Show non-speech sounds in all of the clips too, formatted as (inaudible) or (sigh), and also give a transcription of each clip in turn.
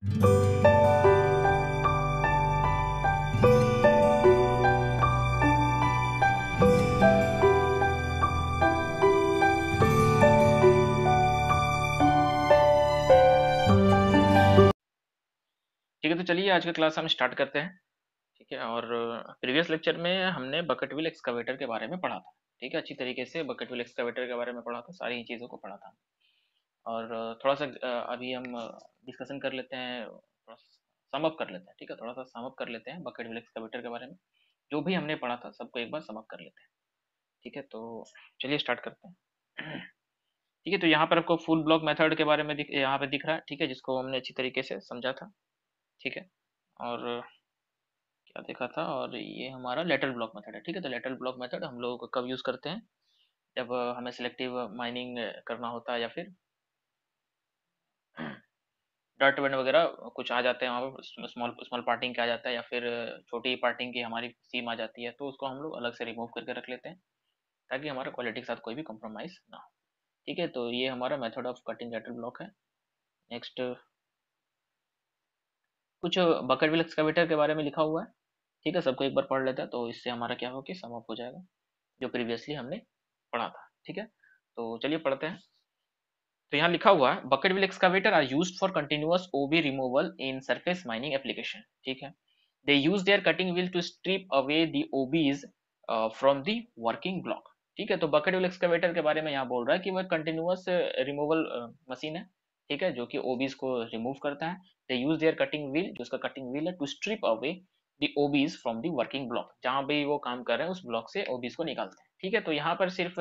ठीक है तो चलिए आज का क्लास हम स्टार्ट करते हैं ठीक है और प्रीवियस लेक्चर में हमने व्हील एक्सकवेटर के बारे में पढ़ा था ठीक है अच्छी तरीके से व्हील एक्सकवेटर के बारे में पढ़ा था सारी चीज़ों को पढ़ा था और थोड़ा सा अभी हम डिस्कशन कर लेते हैं थोड़ा समअप कर लेते हैं ठीक है थोड़ा सा समअप कर लेते हैं बकेट विलेक्स कवेटर के बारे में जो भी हमने पढ़ा था सबको एक बार समअप कर लेते हैं ठीक है तो चलिए स्टार्ट करते हैं ठीक है तो यहाँ पर आपको फुल ब्लॉक मेथड के बारे में दिख यहाँ पे दिख रहा है ठीक है जिसको हमने अच्छी तरीके से समझा था ठीक है और क्या देखा था और ये हमारा लेटर ब्लॉक मेथड है ठीक है तो लेटर ब्लॉक मेथड हम लोग कब यूज़ करते हैं जब हमें सिलेक्टिव माइनिंग करना होता है या फिर डर्ट वेंट वगैरह कुछ आ जाते हैं वहाँ पर स्मॉल स्मॉल पार्टिंग के आ जाता है या फिर छोटी पार्टिंग की हमारी सीम आ जाती है तो उसको हम लोग अलग से रिमूव करके रख लेते हैं ताकि हमारा क्वालिटी के साथ कोई भी कॉम्प्रोमाइज़ ना हो ठीक है तो ये हमारा method of cutting lateral block है नेक्स्ट कुछ बकेट विल एक्सकेवेटर के बारे में लिखा हुआ है ठीक है सबको एक बार पढ़ लेता है तो इससे हमारा क्या हो कि समाप्त हो जाएगा जो प्रीवियसली हमने पढ़ा था ठीक है तो चलिए पढ़ते हैं तो यहाँ लिखा हुआ है bucket wheel excavator are use for continuous OB removal in surface mining application ठीक है they use their cutting wheel to strip away the OBs from the working block ठीक है तो बकेट विल एक्सकावेटर के बारे में यहाँ बोल रहा है कि वह कंटिन्यूस रिमूवल मशीन है ठीक है जो कि ओबीज को रिमूव करता है they use their cutting wheel जो उसका कटिंग व्हील है to strip away the OBs from the working block जहाँ भी वो काम कर रहे हैं उस ब्लॉक से ओबीज को निकालते हैं ठीक है तो यहाँ पर सिर्फ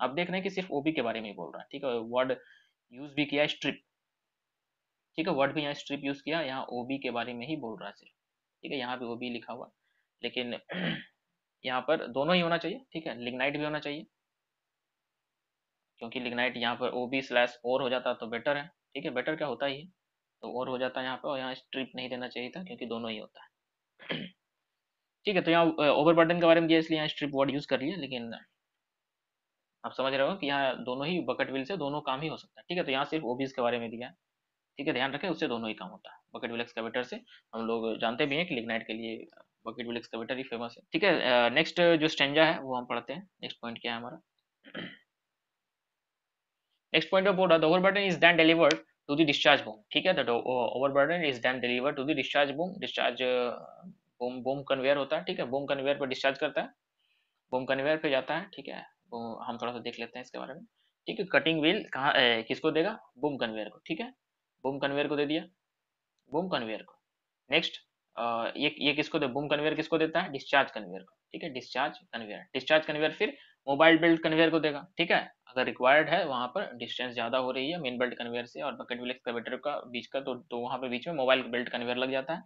अब देख रहे हैं कि सिर्फ ओबी के बारे में ही बोल रहा है ठीक है वर्ड यूज भी किया स्ट्रिप ठीक है वर्ड भी यहाँ स्ट्रिप यूज किया यहाँ ओबी के बारे में ही बोल रहा है सिर्फ ठीक है यहाँ भी ओबी लिखा हुआ लेकिन (clears throat) यहाँ पर दोनों ही होना चाहिए ठीक है लिग्नाइट भी होना चाहिए क्योंकि लिग्नाइट यहाँ पर ओ बी स्लैश और हो जाता तो बेटर है ठीक है बेटर क्या होता ही है तो और हो जाता है यहाँ पर और यहाँ स्ट्रिप नहीं देना चाहिए था क्योंकि दोनों ही होता है (clears throat) ठीक है तो यहाँ ओवरबर्डन के बारे में इसलिए यहाँ स्ट्रिप वर्ड यूज़ कर लिया लेकिन आप समझ रहे हो कि यहाँ दोनों ही बकेट विल से दोनों काम ही हो सकता है ठीक है तो यहाँ सिर्फ ओबीज के बारे में दिया है ठीक है ध्यान रखें उससे दोनों ही काम होता है बकेट विल एक्सकेवेटर से हम लोग जानते भी हैं कि लिग्नाइट के लिए बकेट विल एक्सकेवेटर ही फेमस है ठीक है नेक्स्ट जो स्टेंजा है वो हम पढ़ते हैं नेक्स्ट पॉइंट क्या है हमारा next point of board the burden is then delivered to the discharge boom ठीक है overburden is then delivered to the discharge boom discharge boom boom conveyor होता है ठीक है बूम कन्वेयर पर डिस्चार्ज करता है बूम कन्वेयर पे जाता है ठीक है तो हम थोड़ा सा देख लेते हैं इसके बारे में ठीक है कटिंग व्हील कहाँ किसको देगा बुम कन्वेयर को ठीक है बुम कन्वेयर को दे दिया बुम कन्वेयर को नेक्स्ट ये ये किसको दे बुम कन्वेयर किसको देता है डिस्चार्ज कन्वेयर को ठीक है डिस्चार्ज कन्वेयर डिस्चार्ज कन्वेयर फिर मोबाइल बेल्ट कन्वेयर को देगा ठीक है अगर रिक्वायर्ड है वहाँ पर डिस्टेंस ज़्यादा हो रही है मेन बेल्ट कन्वेयर से और बकेट व्हील एक्सकेवेटर का बीच का तो, तो वहाँ पर बीच में मोबाइल बेल्ट कन्वेयर लग जाता है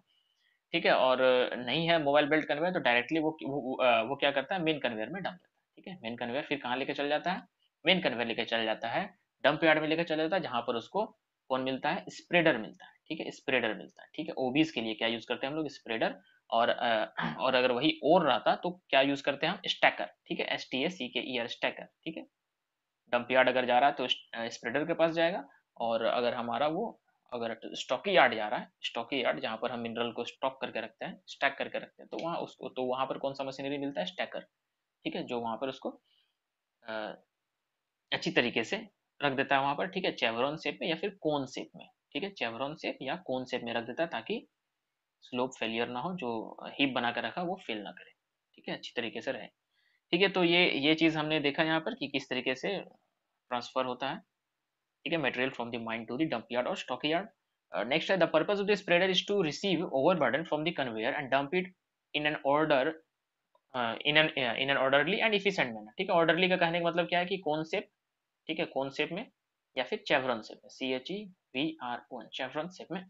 ठीक है और नहीं है मोबाइल बेल्ट कन्वेयर तो डायरेक्टली वो, वो वो क्या करता है मेन कन्वेयर में डाल देता है ठीक है मेन कन्वेयर फिर कहाँ लेके चल जाता है मेन कन्वेयर लेके चल जाता है डंप यार्ड में लेकर चल जाता है जहां पर उसको कौन मिलता है स्प्रेडर मिलता है ठीक है स्प्रेडर मिलता है ठीक है ओबीज के लिए क्या यूज करते हैं हम लोग स्प्रेडर और और अगर वही और रहता तो क्या यूज करते हैं हम स्टैकर ठीक है S T S C K E are stacker ठीक है डंप यार्ड अगर जा रहा है तो स्प्रेडर के पास जाएगा और अगर हमारा वो अगर स्टॉकी यार्ड जा रहा है स्टॉकी यार्ड जहां पर हम मिनरल को स्टॉक करके रखते हैं स्टैक करके रखते हैं तो वहाँ उसको तो वहां पर कौन सा मशीनरी मिलता है स्टैकर ठीक है जो वहां पर उसको आ, अच्छी तरीके से रख देता है वहां पर ठीक है चेवरॉन सेप में या फिर कोन सेप में ठीक है चेवरॉन सेप या कोन सेप में रख देता है ताकि स्लोप फेलियर ना हो जो हीप बना कर रखा वो फेल ना करे ठीक है अच्छी तरीके से रहे ठीक है तो ये ये चीज़ हमने देखा यहाँ पर कि किस तरीके से ट्रांसफर होता है ठीक है material from the mine to the dump yard और स्टॉक यार्ड नेक्स्ट है the purpose of the spreader is to receive overburden from the conveyor and dump it in an order in an in an orderly and efficient manner ठीक है orderly का कहने का मतलब क्या है कि कौन सेप ठीक है कौन सेप में या फिर चेवरन सेप में C H E V R O N chevron shape में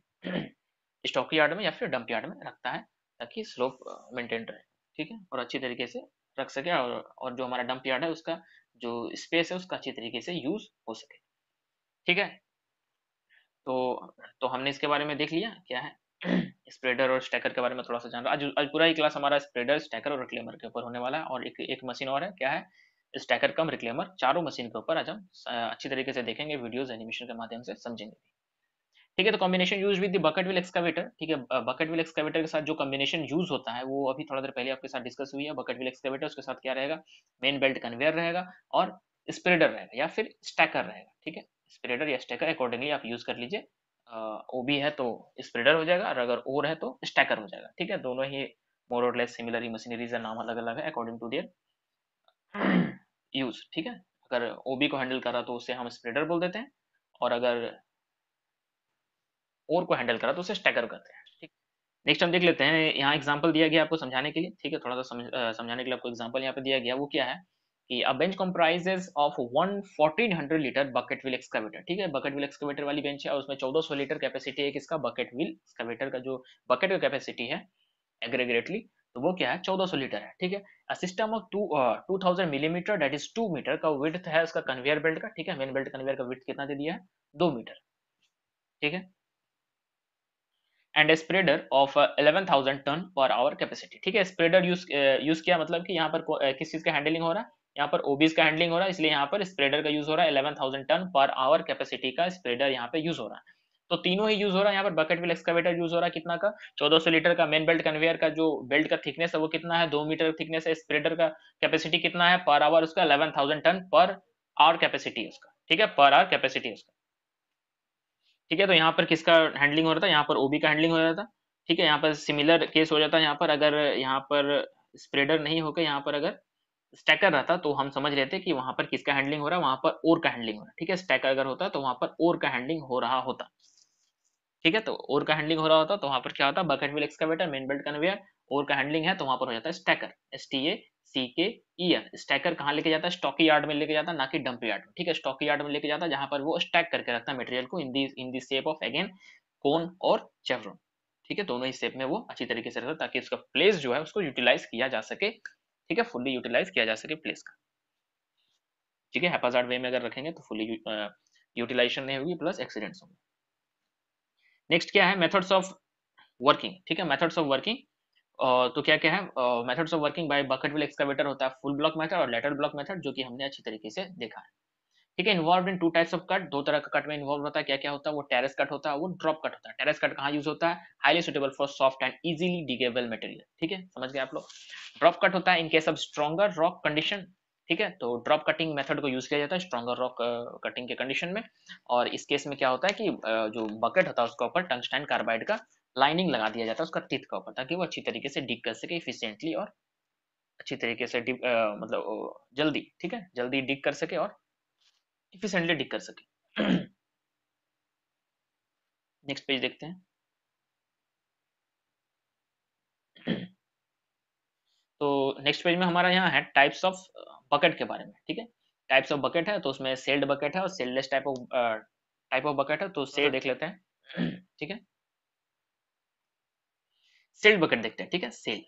स्टॉक (clears throat) यार्ड में या फिर डंप यार्ड में रखता है ताकि स्लोप मेंटेन uh, रहे ठीक है और अच्छी तरीके से रख सके और और जो हमारा डंप यार्ड है उसका जो स्पेस है उसका अच्छी तरीके से यूज हो सके ठीक है तो तो हमने इसके बारे में देख लिया क्या है (clears throat) स्प्रेडर और स्टैकर के बारे में थोड़ा सा जान रहा आज आज पूरा ही क्लास हमारा स्प्रेडर स्टैकर और रिक्लेमर के ऊपर होने वाला है और एक एक मशीन और है क्या है स्टैकर कम रिक्लेमर चारों मशीन के ऊपर आज हम अच्छी तरीके से देखेंगे वीडियोज एनिमेशन के माध्यम से समझेंगे ठीक है तो combination use with bucket wheel excavator ठीक है बकेट विल एक्सकेवेटर के साथ जो कॉम्बिनेशन यूज होता है वो अभी थोड़ा देर पहले आपके साथ डिस्कस हुई है बकेट विल एक्सकेवेटर उसके साथ क्या रहेगा मेन बेल्ट कन्वेयर रहेगा और स्प्रेडर रहेगा या फिर स्टैकर रहेगा ठीक है स्प्रेडर या स्टैकर अकॉर्डिंगली आप यूज कर लीजिए ओबी है तो स्प्रेडर हो जाएगा और अगर ओर है तो स्टैकर हो जाएगा ठीक है दोनों ही मोर और लेस सिमिलर ही मशीनरीज नाम अलग अलग है अकॉर्डिंग टू देयर यूज ठीक है अगर ओबी को हैंडल करा तो उसे हम स्प्रेडर बोल देते हैं और अगर और को हैंडल करा तो उसे स्टैकर करते हैं ठीक नेक्स्ट हम देख लेते हैं यहाँ एग्जाम्पल दिया गया आपको समझाने के लिए ठीक है थोड़ा सा समझ, समझाने के लिए आपको एग्जाम्पल यहाँ पे दिया गया वो क्या है a bench comprises of one fourteen litre bucket wheel ठीक है बकेट व्हील एक्सकावेटर वाली बेंच है उसमें 1400 लीटर कैपेसिटी है किसका बकेट व्हील एक्सकावेटर का जो बकेट का कैपेसिटी है एग्रेगरेटली तो वो क्या है 1400 लीटर है ठीक है a system of 2000 millimetre that is metre का विड्थ है उसका कन्वेयर बेल्ट का ठीक है मेन बेल्ट कन्वेयर का विड्थ कितना दे दिया है दो मीटर ठीक है and spreader of 11,000 ton per hour capacity ठीक है स्प्रेडर यूज यूज किया मतलब कि यहाँ पर uh, किस चीज का हैंडलिंग हो रहा है यहाँ पर ओबीस का हैंडलिंग हो रहा है इसलिए यहाँ पर स्प्रेडर का यूज हो रहा है eleven thousand ton per hour capacity का स्प्रेडर यहाँ पे यूज हो रहा है तो तीनों ही यूज हो रहा है यहाँ पर बकेट विल एक्सकावेटर यूज हो रहा है कितना का चौदह सौ लीटर का मेन बेल्ट कन्वेयर का जो बेल्ट का थिकनेस है वो कितना है दो मीटर थिकनेस है स्प्रेडर का कैपेसिटी कितना है पर आवर उसका eleven thousand ton per hour capacity उसका ठीक है पर आवर कैपेसिटी उसका ठीक है तो यहाँ पर किसका हैंडलिंग हो रहा था यहाँ पर ओबी का हैंडलिंग हो रहा था ठीक है यहाँ पर सिमिलर केस हो जाता है यहाँ पर अगर यहाँ पर स्प्रेडर नहीं होकर यहाँ पर अगर स्टैकर रहता तो हम समझ लेते कि वहां पर किसका हैंडलिंग हो रहा है वहां पर ओर का हैंडलिंग हो रहा है ठीक है स्टैकर अगर होता तो वहां पर ओर का हैंडलिंग हो रहा होता ठीक है तो ओर का हैंडलिंग हो रहा होता तो वहां पर क्या होता bucket wheel excavator main belt conveyor ओर का हैंडलिंग है तो वहां पर हो जाता है stacker S T A C K E are stacker कहाँ लेके जाता है स्टॉकी यार्ड में लेके जाता है ना कि डंप यार्ड में ठीक है स्टॉकी यार्ड में लेके जाता है जहां पर वो स्टैक करके रखता है मटेरियल को in the in the shape of again cone और चेवरोन ठीक है दोनों ही शेप में वो अच्छी तरीके से रहता है ताकि उसका प्लेस जो है उसको यूटिलाइज किया जा सके ठीक है फुल्ली यूटिलाइज किया जा सके प्लेस का ठीक है हेपाजार्ड वे में अगर रखेंगे तो फुली यूटिलाइजेशन नहीं होगी प्लस एक्सीडेंट्स होंगे नेक्स्ट क्या है मेथड्स ऑफ वर्किंग ठीक है मेथड्स ऑफ वर्किंग तो क्या क्या है methods of working by bucket wheel excavator होता है फुल ब्लॉक मेथड और लेटर ब्लॉक मेथड जो कि हमने अच्छी तरीके से देखा है ठीक है involve in two types of cut दो तरह का कट में इन्वॉल्व होता है क्या क्या होता है वो टेरेस कट होता है वो ड्रॉप कट होता है टेरेस कट कहाँ यूज होता है highly suitable for soft and easily diggable material ठीक है समझ गए आप लोग ड्रॉप कट होता है in case of stronger rock condition ठीक है तो ड्रॉप कटिंग मेथड को यूज किया जाता है स्ट्रॉगर रॉक कटिंग के कंडीशन में और इस केस में क्या होता है कि जो बकेट होता है उसके ऊपर टंगस्टाइन कार्बाइड का लाइनिंग लगा दिया जाता है उसका तित का ऊपर ताकि वो अच्छी तरीके से डिग कर सके इफिशियंटली और अच्छी तरीके से डिग मतलब जल्दी ठीक है जल्दी डिग कर सके और इफिशेंटली डिक कर सके नेक्स्ट पेज देखते हैं तो नेक्स्ट पेज में हमारा यहाँ है टाइप्स ऑफ बकेट के बारे में ठीक है टाइप्स ऑफ बकेट है तो उसमें सेल्ड बकेट है और cellless type of type of bucket है तो सेल देख लेते हैं ठीक है सेल्ड बकेट देखते हैं ठीक है सेल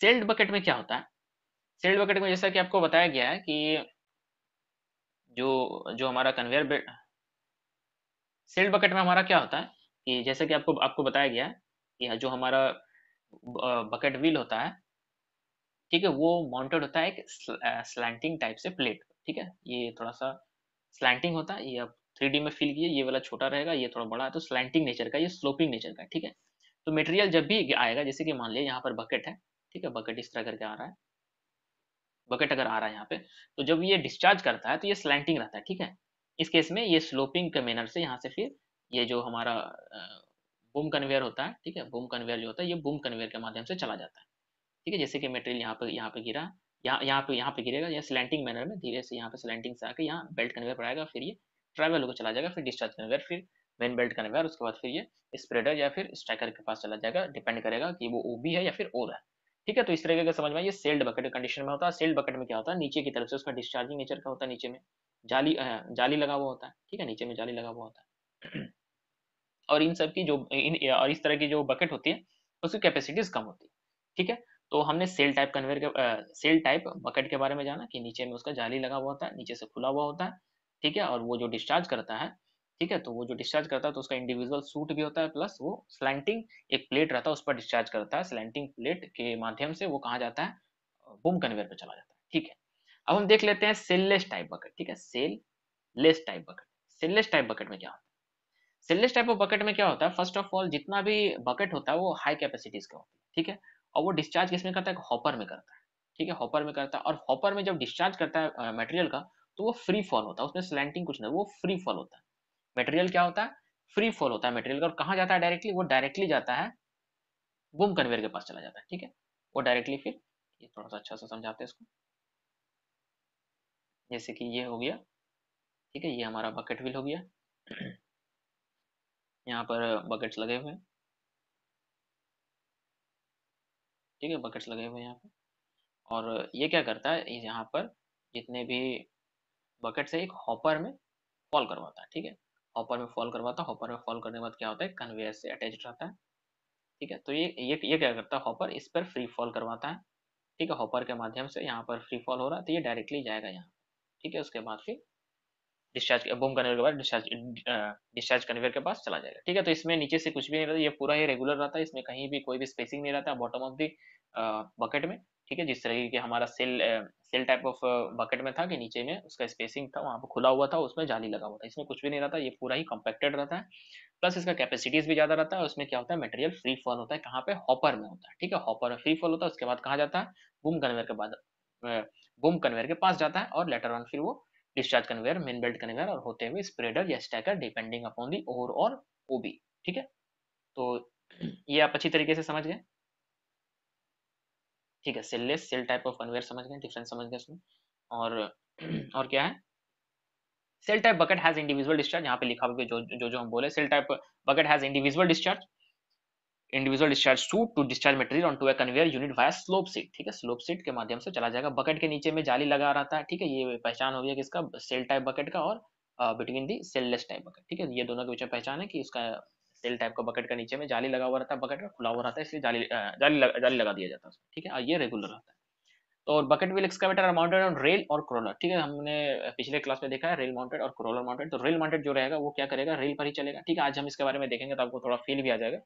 सेल्ड बकेट में क्या होता है सेल्ड बकेट में जैसा कि आपको बताया गया है कि जो जो हमारा कन्वेयर बेल्ट सेल्ड बकेट में हमारा क्या होता है कि जैसे कि आपको आपको बताया गया कि जो हमारा बकेट व्हील होता है ठीक है वो माउंटेड होता है एक स्लैंटिंग टाइप से प्लेट ठीक है ये थोड़ा सा स्लैंटिंग होता है ये आप थ्री में फील किए ये वाला छोटा रहेगा ये थोड़ा बड़ा है तो स्लैंटिंग नेचर का ये स्लोपिंग नेचर का ठीक है तो मटेरियल जब भी आएगा जैसे कि मान लिया यहाँ पर बकेट है ठीक है बकेट इस तरह करके आ रहा है बकेट अगर आ रहा है यहाँ पे तो जब ये डिस्चार्ज करता है तो ये स्लैंटिंग रहता है ठीक है इस केस में ये स्लोपिंग के मैनर से यहाँ से फिर ये जो हमारा बूम कन्वेयर होता है ठीक है बूम कन्वेयर जो होता है ये बूम कन्वेयर के माध्यम से चला जाता है ठीक है जैसे कि मटेरियल यहाँ पे यहाँ पे गिरा यहाँ यहाँ पे यहाँ पे गिरेगा या स्लैंटिंग मैनर में धीरे से यहाँ पे स्लैंटिंग से आके यहाँ बेल्ट कन्वेयर पर आएगा फिर ये ट्रैवल होकर चला जाएगा फिर डिस्चार्ज कन्वेयर फिर मेन बेल्ट कन्वेयर उसके बाद फिर ये स्प्रेडर या फिर स्ट्राइकर के पास चला जाएगा डिपेंड करेगा कि वो ओ बी है या फिर ओर है ठीक है तो इस तरीके का समझ में ये सेल्ड बकेट कंडीशन में होता है सेल्ड बकेट में क्या होता है नीचे की तरफ से उसका डिस्चार्जिंग नेचर का होता है नीचे में जाली जाली लगा हुआ होता है ठीक है नीचे में जाली लगा हुआ होता है (clears throat) और इन सब की जो इन और इस तरह की जो बकेट होती है उसकी कैपेसिटीज कम होती है ठीक है तो हमने सेल टाइप कन्वेयर के सेल टाइप बकेट के बारे में जाना कि नीचे में उसका जाली लगा हुआ होता है नीचे से खुला हुआ होता है ठीक है और वो जो डिस्चार्ज करता है ठीक है तो वो जो डिस्चार्ज करता है तो उसका इंडिविजुअल सूट भी होता है प्लस वो स्लैंटिंग एक प्लेट रहता है उस पर डिस्चार्ज करता है स्लैंटिंग प्लेट के माध्यम से वो कहाँ जाता है बूम कन्वेयर पर चला जाता है ठीक है अब हम देख लेते हैं सेललेस टाइप बकेट ठीक है cellless type bucket cellless type bucket में क्या होता है सेललेस टाइप ऑफ बकेट में क्या होता है फर्स्ट ऑफ ऑल जितना भी बकेट होता है वो हाई कैपेसिटीज का होता है ठीक है और वो डिस्चार्ज किसमें करता है हॉपर में करता है ठीक है हॉपर में करता है और हॉपर में जब डिस्चार्ज करता है मटेरियल का तो वो फ्री फॉल होता है उसमें स्लैंटिंग कुछ नहीं वो फ्री फॉल होता है मटेरियल क्या होता है फ्री फॉल होता है मटेरियल का और कहाँ जाता है डायरेक्टली वो डायरेक्टली जाता है बूम कन्वेयर के पास चला जाता है ठीक है वो डायरेक्टली फिर ये थोड़ा सा अच्छा सा समझाते हैं इसको जैसे कि ये हो गया ठीक है ये हमारा बकेट व्हील हो गया यहाँ पर बकेट्स लगे हुए हैं ठीक है बकेट्स लगे हुए हैं यहाँ पे और ये क्या करता है यहाँ पर जितने भी बकेट्स है एक हॉपर में फॉल करवाता है ठीक है हॉपर में फॉल करवाता है हॉपर में फॉल करने के बाद क्या होता है कन्वेयर से अटैच रहता है ठीक है तो ये ये ये क्या करता है हॉपर इस पर फ्री फॉल करवाता है ठीक है हॉपर के माध्यम से यहाँ पर फ्री फॉल हो रहा है तो ये डायरेक्टली जाएगा यहाँ ठीक है उसके बाद फिर डिस्चार्ज बूम कन्वेयर के बाद डिस्चार्ज डिस्चार्ज कन्वेयर के पास चला जाएगा ठीक है तो इसमें नीचे से कुछ भी नहीं रहता ये पूरा ही रेगुलर रहता है इसमें कहीं भी कोई भी स्पेसिंग नहीं रहता बॉटम ऑफ दी बकेट में ठीक है जिस तरीके की हमारा cell cell type of bucket में था कि नीचे में उसका स्पेसिंग था वहाँ पर खुला हुआ था उसमें जाली लगा हुआ था इसमें कुछ भी नहीं रहता ये पूरा ही कॉम्पैक्टेड रहता है प्लस इसका कैपेसिटीज भी ज़्यादा रहता है उसमें क्या होता है मटेरियल फ्री फॉल होता है कहाँ पे हॉपर में होता है ठीक है हॉपर में फ्री फॉल होता है उसके बाद कहाँ जाता है बुम कन्वेयर के बाद बुम कन्वेयर के पास जाता है और लेटर ऑन फिर वो discharge conveyor main belt conveyor और होते हुए स्प्रेडर या stacker depending upon the over और ओबी ठीक है तो ये आप अच्छी तरीके से समझ गए ठीक है cellless cell type of conveyor समझ गए डिफरेंस समझ गए उसमें और (clears throat) और क्या है cell type bucket has individual discharge यहाँ पे लिखा हुआ जो जो जो हम बोले cell type bucket has individual discharge individual discharge to to discharge material on to a conveyor unit via slope sheet ठीक है स्लोप सीट के माध्यम से चला जाएगा बकेट के नीचे में जाली लगा रहता है ठीक है ये पहचान हो गया किसका सेल टाइप बकेट का और between the cellless type bucket ठीक है ये दोनों के बीच में पहचान है कि इसका सेल टाइप का बकेट का नीचे में जाली लगा हुआ रहता है बकेट का खुला हुआ रहता है इसलिए जाली जाली लगा, जाली लगा दिया जाता है ठीक है ये रेगुलर रहता है तो और bucket wheel excavator are mounted on rail और क्रोलर ठीक है हमने पिछले क्लास में देखा है रेल माउंटेड और क्रोलर माउंटेड तो रेल माउंटेड जो रहेगा वो क्या करेगा रेल पर ही चलेगा ठीक है आज हम इसके बारे में देखेंगे तो आपको थोड़ा फील भी आ जाएगा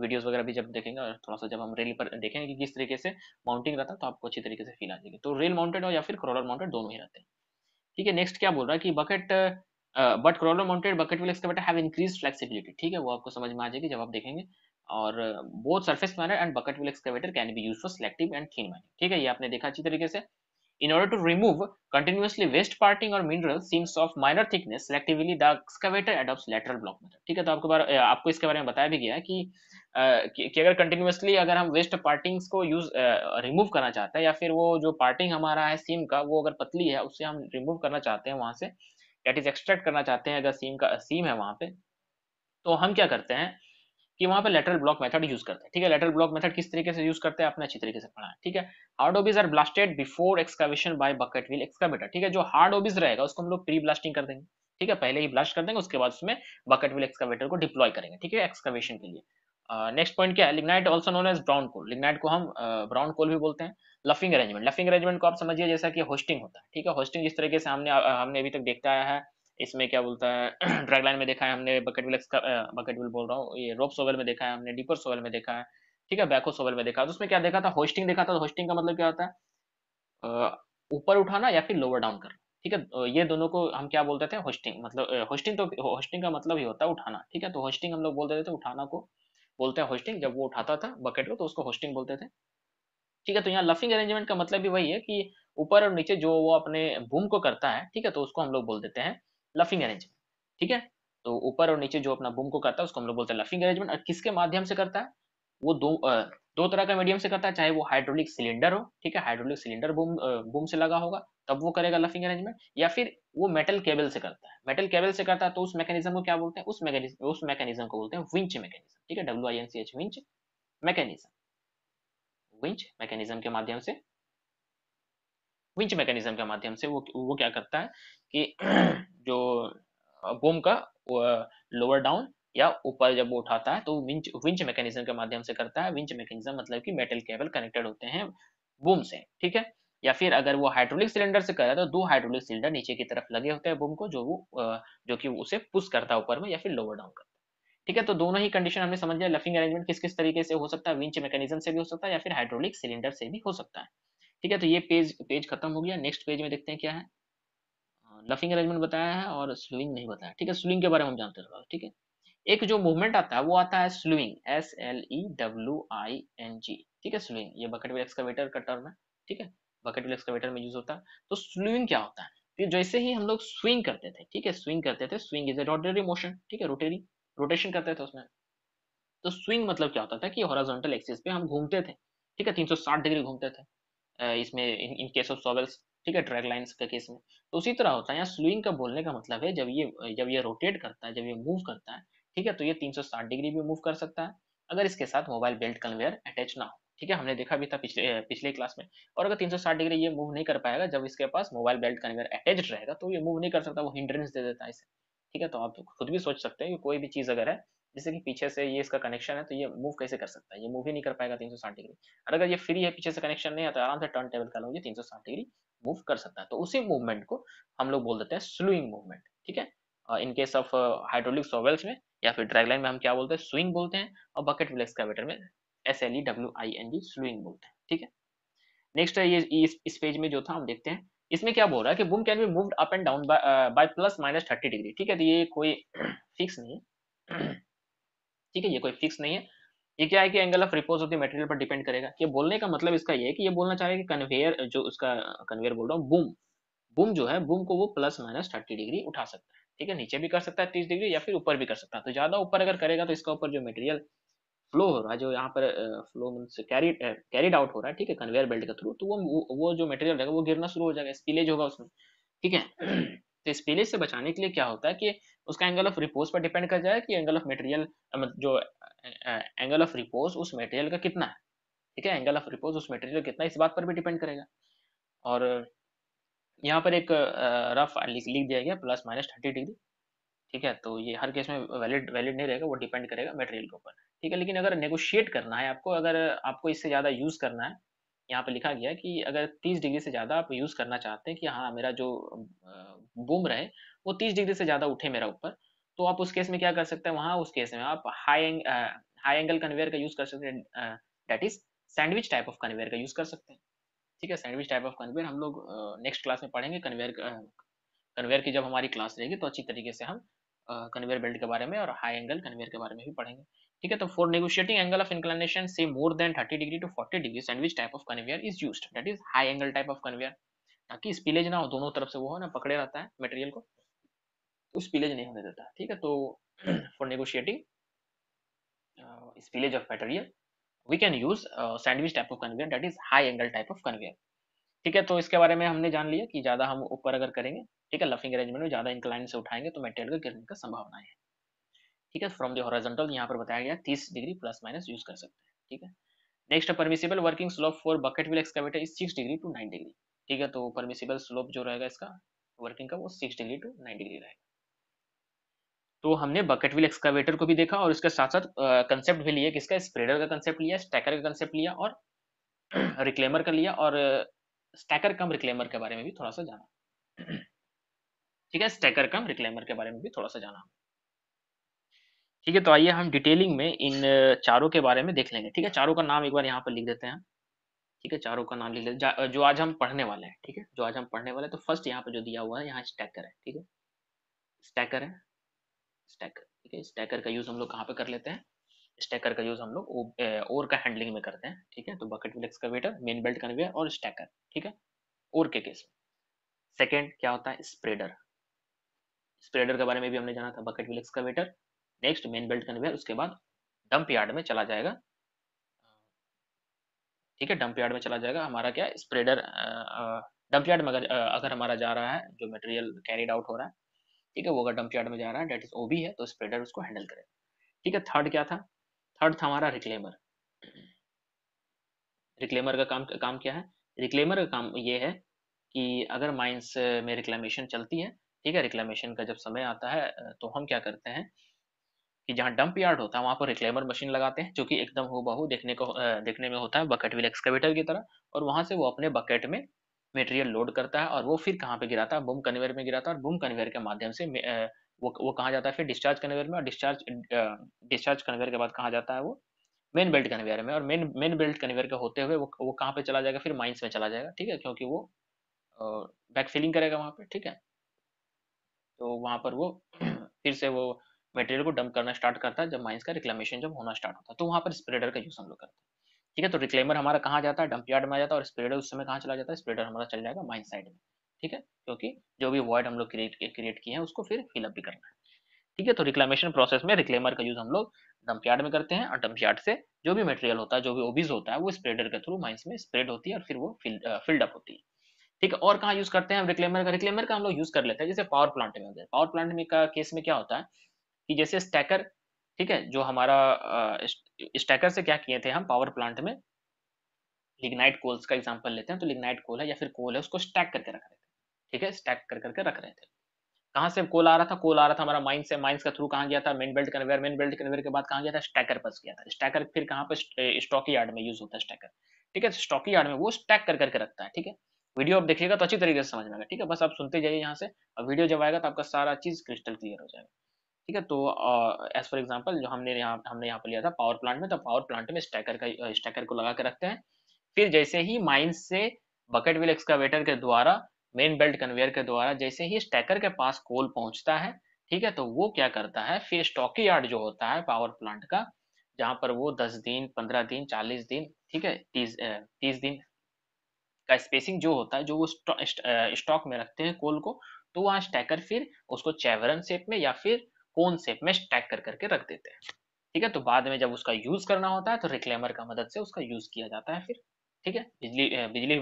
वीडियोस वगैरह भी जब देखेंगे और थोड़ा सा जब हम रेल पर देखेंगे कि किस तरीके से माउंटिंग रहता है तो आपको अच्छी तरीके से फील आ जाएगी तो रेल माउंटेड और या फिर क्रोलर माउंटेड दोनों ही रहते हैं ठीक है नेक्स्ट क्या बोल रहा है कि bucket but crawler mounted bucket wheel excavator have increase flexibility ठीक है वो आपको समझ में आ जाएगी जब आप देखेंगे और both surface minor and bucket wheel excavator can be use for selective and thin mining ठीक है ये आपने देखा अच्छी तरीके से in order to remove continuously waste parting और mineral seams of minor thickness selectively, the excavator adopt lateral block method ठीक है तो आपको बार uh, आपको इसके बारे में बताया भी गया है कि, uh, कि, कि अगर कंटिन्यूसली अगर हम वेस्ट पार्टिंग्स को यूज रिमूव uh, करना चाहते हैं या फिर वो जो पार्टिंग हमारा है सीम का वो अगर पतली है उससे हम रिमूव करना चाहते हैं वहां से डेट इज एक्सट्रैक्ट करना चाहते हैं अगर सीम का सीम है वहाँ पे तो हम क्या करते हैं कि वहाँ पे लेटरल ब्लॉक मेथड यूज करते हैं ठीक है लेटरल ब्लॉक मेथड किस तरीके से यूज करते हैं आपने अच्छी तरीके से पढ़ा है ठीक है hard OBs are blasted before excavation by bucket wheel excavator ठीक है जो हार्ड ओबीज रहेगा उसको हम लोग प्री ब्लास्टिंग कर देंगे ठीक है पहले ही ब्लास्ट कर देंगे उसके बाद उसमें बकेट विल एक्सकावेटर को डिप्लॉय करेंगे ठीक है एक्सकावेशन के लिए नेक्स्ट uh, पॉइंट क्या है lignite also known as brown coal lignite को हम ब्राउन uh, कोल भी बोलते हैं लफिंग अरेंजमेंट लफिंग अरेंजमेंट को आप समझिए जैसा कि होस्टिंग होता है ठीक है होस्टिंग जिस तरीके से हमने हमने अभी तक देखता आया है इसमें क्या बोलता है ड्रैग (clears throat) लाइन में देखा है हमने बकेट विल का बकेट विल बोल रहा हूँ ये रोप सोवेल में देखा है हमने डीपर सोवेल में देखा है ठीक है बैको सोवेल में देखा है तो उसमें क्या देखा था होस्टिंग देखा था होस्टिंग तो का मतलब क्या होता है ऊपर उठाना या फिर लोअर डाउन करना ठीक है तो ये दोनों को हम क्या बोलते थे होस्टिंग मतलब होस्टिंग तो होस्टिंग का मतलब ही होता है उठाना ठीक है तो होस्टिंग हम लोग बोलते थे तो उठाना को बोलते हैं होस्टिंग जब वो उठाता था बकेट को तो उसको होस्टिंग बोलते थे ठीक है तो यहाँ लफिंग अरेंजमेंट का मतलब भी वही है कि ऊपर और नीचे जो वो अपने बूम को करता है ठीक है तो उसको हम लोग बोल देते हैं लफिंग अरेंजमेंट ठीक है तो ऊपर और नीचे जो अपना बूम को करता है उसको हम लोग बोलते हैं लफिंग अरेंजमेंट और किसके माध्यम से करता है वो दो दो तरह का मीडियम से करता है चाहे वो हाइड्रोलिक सिलेंडर हो ठीक है हाइड्रोलिक सिलेंडर बूम बूम से लगा होगा तब वो करेगा लफिंग अरेंजमेंट या फिर वो मेटल केबल से करता है मेटल केबल से करता है तो उस मैकेनिज्म को क्या बोलते हैं उस मैकेनिज्म उस मैकेनिज्म को बोलते हैं विंच मैकेनिज्म ठीक है W I N C H winch mechanism winch mechanism के माध्यम से विंच मैकेनिज्म के माध्यम से वो वो क्या करता है कि (clears throat) जो बूम का लोअर डाउन या ऊपर जब वो उठाता है तो विंच विंच मैकेनिज्म के माध्यम से करता है विंच मैकेनिज्म मतलब कि मेटल केबल कनेक्टेड होते हैं बूम से ठीक है या फिर अगर वो हाइड्रोलिक सिलेंडर से कर रहा है तो दो हाइड्रोलिक सिलेंडर नीचे की तरफ लगे होते हैं बूम को जो वो जो कि उसे पुश करता है ऊपर में या फिर लोअर डाउन करता है ठीक है तो दोनों ही कंडीशन हमने समझ लिया लफिंग अरेंजमेंट किस किस तरीके से हो सकता है विंच मैकेनिज्म से भी हो सकता है या फिर हाइड्रोलिक सिलेंडर से भी हो सकता है ठीक है तो ये पेज पेज खत्म हो गया नेक्स्ट पेज में देखते हैं क्या है लफिंग अरेंजमेंट बताया है और स्लूइंग नहीं बताया ठीक है स्लूइंग के बारे में हम जानते हैं ठीक है एक जो मूवमेंट आता है वो आता है slewing S L E W I N G ठीक है स्लूइंग ये बकेट विल एक्सकावेटर का टर्म है ठीक है बकेट विल एक्सकावेटर में यूज होता है तो स्लूइंग क्या होता है तो जैसे ही हम लोग स्विंग करते थे ठीक है स्विंग करते थे swing is a rotary motion ठीक है रोटरी रोटेशन करते थे तो उसमें तो स्विंग मतलब क्या होता था कि हॉराजोंटल एक्सिस पे हम घूमते थे ठीक है 360 डिग्री घूमते थे इसमें इन, इन केस ऑफ सॉवेल्स ठीक है ट्रैक लाइन्स के केस में तो उसी तरह होता है यहाँ स्विंग का बोलने का मतलब है जब ये जब ये रोटेट करता है जब ये मूव करता है ठीक है तो ये 360 डिग्री भी मूव कर सकता है अगर इसके साथ मोबाइल बेल्ट कन्वेयर अटैच ना हो ठीक है हमने देखा भी था पिछले पिछले क्लास में और अगर 360 डिग्री ये मूव नहीं कर पाएगा जब इसके पास मोबाइल बेल्ट कन्वेयर अटैच रहेगा तो ये मूव नहीं कर सकता वो हिंड्रेंस दे देता है इसे ठीक है तो आप खुद भी सोच सकते हैं कि कोई भी चीज़ अगर है जैसे कि पीछे से ये इसका कनेक्शन है तो ये मूव कैसे कर सकता है ये मूव ही नहीं कर पाएगा तीन डिग्री और अगर ये फ्री है पीछे से कनेक्शन नहीं है तो आराम से टर्न टेबल का ये तीन डिग्री मूव कर सकता है तो उसी मूवमेंट को हम लोग बोल देते हैं स्लूइंग मूवमेंट ठीक है in case of hydraulic shovels में या फिर ड्रैगलाइन में हम क्या बोलते हैं स्विंग बोलते हैं और बकेट विल एक्सकावेटर में S L E W I N G slewing बोलते हैं ठीक है नेक्स्ट है ये इस, इस पेज में जो था हम देखते हैं इसमें क्या बोल रहा है कि boom can be moved up and down by plus minus thirty degree ठीक है तो ये कोई फिक्स नहीं है ठीक है ये कोई फिक्स नहीं है ये क्या है कि angle of repose of the material पर डिपेंड करेगा ये बोलने का मतलब इसका ये है कि ये बोलना चाहे कि कन्वेयर जो उसका कन्वेयर बोल रहा हूँ बूम बूम जो है बूम को वो प्लस माइनस थर्टी डिग्री उठा सकता है ठीक है नीचे भी कर सकता है तीस डिग्री या फिर ऊपर भी कर सकता है तो ज्यादा ऊपर अगर करेगा तो इसका ऊपर जो मटेरियल फ्लो हो रहा है जो यहाँ पर flow means carry carried out हो रहा है ठीक है कन्वेयर बेल्ट के थ्रू तो वो वो जो मटेरियल रहेगा वो गिरना शुरू हो जाएगा स्पिलेज होगा उसमें ठीक है (clears throat) तो स्पिलेज से बचाने के लिए क्या होता है कि उसका एंगल ऑफ रिपोज पर डिपेंड कर जाएगा कि एंगल ऑफ मटेरियल जो एंगल ऑफ रिपोज उस मटेरियल का कितना है ठीक है एंगल ऑफ रिपोज उस मटेरियल कितना इस बात पर भी डिपेंड करेगा और यहाँ पर एक रफ लिख लिख दिया गया प्लस माइनस थर्टी डिग्री ठीक है तो ये हर केस में वैलिड वैलिड नहीं रहेगा वो डिपेंड करेगा मटेरियल के ऊपर ठीक है लेकिन अगर नेगोशिएट करना है आपको अगर आपको इससे ज़्यादा यूज़ करना है यहाँ पे लिखा गया कि अगर 30 डिग्री से ज़्यादा आप यूज़ करना चाहते हैं कि हाँ मेरा जो बूम रहे वो 30 डिग्री से ज़्यादा उठे मेरा ऊपर तो आप उस केस में क्या कर सकते हैं वहाँ उस केस में आप हाई एंग, हाई एंगल कन्वेयर का यूज़ कर सकते हैं that is sandwich type of conveyor का यूज़ कर सकते हैं ठीक है सैंडविच टाइप ऑफ कन्वेयर हम लोग नेक्स्ट क्लास में पढ़ेंगे कन्वेयर कन्वेयर की जब हमारी क्लास रहेगी तो अच्छी तरीके से हम कन्वेयर बेल्ट के बारे में और हाई एंगल कन्वेयर के बारे में भी पढ़ेंगे ठीक है तो for negotiating angle of inclination से more than 30 degree to 40 degree sandwich type of conveyor is use that is high angle type of conveyor ताकि स्पिलेज ना हो दोनों तरफ से वो हो ना पकड़े रहता है मटेरियल को तो स्पिलेज नहीं होने देता ठीक है तो for negotiating spillage of material we can use sandwich type of conveyor that is high angle type of conveyor ठीक है तो इसके बारे में हमने जान लिया कि ज्यादा हम ऊपर अगर करेंगे ठीक है लफिंग अरेंजमेंट में ज्यादा इंक्लाइन से उठाएंगे तो मेटेरियल गिरने का संभावना है ठीक है फ्रॉम दॉरिजेंटल यहाँ पर बताया गया तीस डिग्री प्लस माइनस यूज कर सकते हैं ठीक है next permissible working slope for bucket wheel excavator is six degree to nine degree ठीक है तो परमिसिबल स्लोप जो रहेगा इसका वर्किंग का वो six degree to nine degree रहेगा तो हमने बकेट विल एक्सकावेटर को भी देखा और इसके साथ साथ कंसेप्ट भी लिया किसका स्प्रेडर का कंसेप्ट लिया स्टैकर का कंसेप्ट लिया और रिक्लेमर (clears throat) का लिया और स्टैकर कम रिक्लेमर के बारे में भी थोड़ा सा जाना (clears throat) ठीक है स्टैकर कम रिक्लेमर के बारे में भी थोड़ा सा जाना ठीक है तो आइए हम डिटेलिंग में इन चारों के बारे में देख लेंगे ठीक है चारों का नाम एक बार यहाँ पर लिख देते हैं ठीक है चारों का नाम लिख लेते जो आज हम पढ़ने वाले हैं ठीक है जो आज हम पढ़ने वाले हैं तो फर्स्ट यहाँ पर जो दिया हुआ है यहाँ स्टैकर है ठीक है स्टैकर है स्टैकर ठीक है स्टैकर का यूज़ हम लोग कहाँ पे कर लेते हैं स्टैकर का यूज़ हम लोग ओर का हैंडलिंग में करते हैं ठीक है तो bucket wheel excavator main belt conveyor और स्टैकर ठीक है ओर के केस में सेकेंड क्या होता है स्प्रेडर स्प्रेडर के बारे में भी हमने जाना था bucket wheel excavator next main belt conveyor उसके बाद डंप यार्ड में चला जाएगा ठीक है डंप यार्ड में चला जाएगा हमारा क्या स्प्रेडर डंप यार्ड में अगर अगर हमारा जा रहा है जो मटेरियल कैरीड आउट हो रहा है ठीक है वो अगर डंप यार्ड में जा रहा है डेट इज ओबी है तो स्प्रेडर उसको हैंडल करेगा ठीक है थर्ड क्या था थर्ड था हमारा रिक्लेमर रिक्लेमर का काम काम क्या है रिक्लेमर का काम ये है कि अगर माइंस में रिक्लेमेशन चलती है ठीक है रिक्लेमेशन का जब समय आता है तो हम क्या करते हैं कि जहाँ डंप यार्ड होता है वहाँ पर रिक्लेमर मशीन लगाते हैं जो कि एकदम हो बहु देखने को देखने में होता है बकेट विल एक्सकेवेटर की तरह और वहाँ से वो अपने बकेट में मटेरियल लोड करता है और वो फिर कहाँ पे गिराता है बुम कन्वेयर में गिराता है और बुम कन्वेयर के माध्यम से वो वो कहाँ जाता है फिर डिस्चार्ज कन्वेयर में और डिस्चार्ज डिस्चार्ज कन्वेयर के बाद कहाँ जाता है वो मेन बेल्ट कन्वेयर में और मेन मेन बेल्ट कन्वेयर के होते हुए वो वो कहाँ पे चला जाएगा फिर माइंस में चला जाएगा ठीक है क्योंकि वो बैक फिलिंग करेगा वहाँ पे ठीक है तो वहाँ पर वो (clears throat) फिर से वो मटेरियल को डंप करना स्टार्ट करता है जब माइंस का रिक्लेमेशन जब होना स्टार्ट होता है तो वहाँ पर स्प्रेडर का यूज हम लोग करते हैं ठीक है तो रिक्लेमर हमारा कहाँ जाता है डंप यार्ड में आ जाता है और स्प्रेडर उस समय कहाँ चला जाता है स्प्रेडर हमारा चल जाएगा माइन साइड में ठीक है क्योंकि जो भी वॉइड हम लोग क्रिएट क्रिएट किए हैं उसको फिर फिलअप भी करना है ठीक है तो रिक्लेमेशन प्रोसेस में रिक्लेमर का यूज हम लोग डंप यार्ड में करते हैं और डंप यार्ड से जो भी मटेरियल होता है जो भी ओबीज होता है वो स्प्रेडर के थ्रू माइंस में स्प्रेड होती है और फिर वो फिल्ड अप होती है ठीक है और कहाँ यूज करते हैं हम रिक्लेमर का रिक्लेमर का हम लोग यूज कर लेते हैं जैसे पावर प्लांट में पावर प्लांट में का केस में क्या होता है कि जैसे स्टैकर ठीक है जो हमारा स्टैकर से क्या किए थे हम पावर प्लांट में लिग्नाइट कोल्स का एग्जाम्पल लेते हैं तो लिग्नाइट कोल है या फिर कोल है उसको स्टैक करके रख रहे थे ठीक है स्टैक कर करके रख रहे थे कहाँ से कोल आ रहा था कोल आ रहा था हमारा माइंस से माइंस का थ्रू कहाँ गया था main belt conveyor main belt conveyor के बाद कहाँ गया था स्टैकर पर गया था स्टैकर फिर कहाँ पर स्टॉकी यार्ड में यूज होता है स्टैकर ठीक है स्टॉकी यार्ड में वो स्टैक कर करके रखता है ठीक है वीडियो आप देखिएगा तो अच्छी तरीके से समझ में आएगा ठीक है बस आप सुनते जाइए यहाँ से और वीडियो जब आएगा तो आपका सारा चीज क्रिस्टल क्लियर हो जाएगा ठीक है तो एज फॉर एग्जाम्पल जो हमने यहाँ हमने यहाँ पर लिया था पावर प्लांट में तो पावर प्लांट में स्टैकर का स्टैकर को लगा के रखते हैं फिर जैसे ही माइंस से बकेट व्हील एक्सकावेटर के द्वारा मेन बेल्ट कन्वेयर के द्वारा जैसे ही स्टैकर के पास कोल पहुंचता है ठीक है तो वो क्या करता है फिर स्टॉकी यार्ड जो होता है पावर प्लांट का जहां पर वो 10 दिन 15 दिन 40 दिन ठीक है 30 तीस दिन का स्पेसिंग जो होता है जो वो स्टॉक में रखते हैं कोल को तो वहाँ स्टैकर फिर उसको चैवरन शेप में या फिर कौन सेप में स्टैक कर करके रख देते हैं ठीक है तो बाद में जब उसका यूज करना होता है तो रिक्लेमर का मदद से उसका यूज किया जाता है फिर ठीक है बिजली बिजली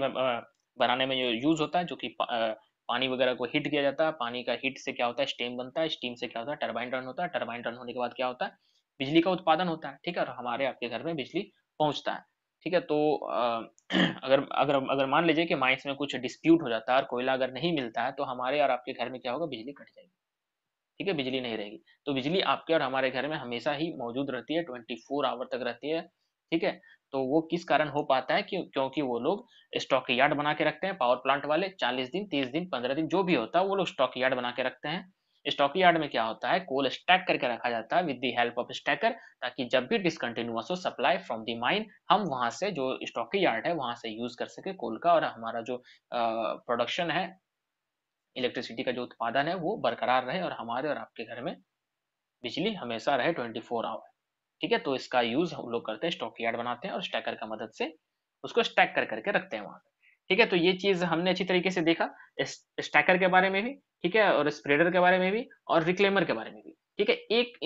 बनाने में जो यूज होता है जो कि पानी वगैरह को हीट किया जाता है पानी का हीट से क्या होता है स्टीम बनता है स्टीम से क्या होता है टर्बाइन रन होता है टर्बाइन रन होने के बाद क्या होता है बिजली का उत्पादन होता है ठीक है और हमारे आपके घर में बिजली पहुंचता है ठीक है तो (clears throat) अगर अगर अगर मान लीजिए कि माइंस में कुछ डिस्प्यूट हो जाता है और कोयला अगर नहीं मिलता है तो हमारे और आपके घर में क्या होगा बिजली कट जाएगी ठीक है बिजली नहीं रहेगी तो बिजली आपके और हमारे घर में हमेशा ही मौजूद रहती है ट्वेंटी फोर आवर तक रहती है ठीक है तो वो किस कारण हो पाता है क्यों क्योंकि वो लोग स्टॉक यार्ड बना के रखते हैं पावर प्लांट वाले चालीस दिन तीस दिन पंद्रह दिन जो भी होता है वो लोग स्टॉक यार्ड बना के रखते हैं स्टॉक यार्ड में क्या होता है कोल स्टैक करके रखा जाता है with the help of stacker ताकि जब भी डिसकंटिन्यूअस हो सप्लाई फ्रॉम दी माइन हम वहां से जो स्टॉक यार्ड है वहां से यूज कर सके कोल का और हमारा जो प्रोडक्शन है इलेक्ट्रिसिटी का जो उत्पादन है वो बरकरार रहे और हमारे और आपके घर में बिजली हमेशा रहे ट्वेंटी फोर आवर ठीक है तो इसका यूज हम लोग करते हैं स्टॉक यार्ड बनाते हैं और स्टैकर का मदद से उसको स्टैक कर करके रखते हैं वहां ठीक है तो ये चीज हमने अच्छी तरीके से देखा स्टैकर के बारे में भी ठीक है और स्प्रेडर के बारे में भी और रिक्लेमर के बारे में भी ठीक है एक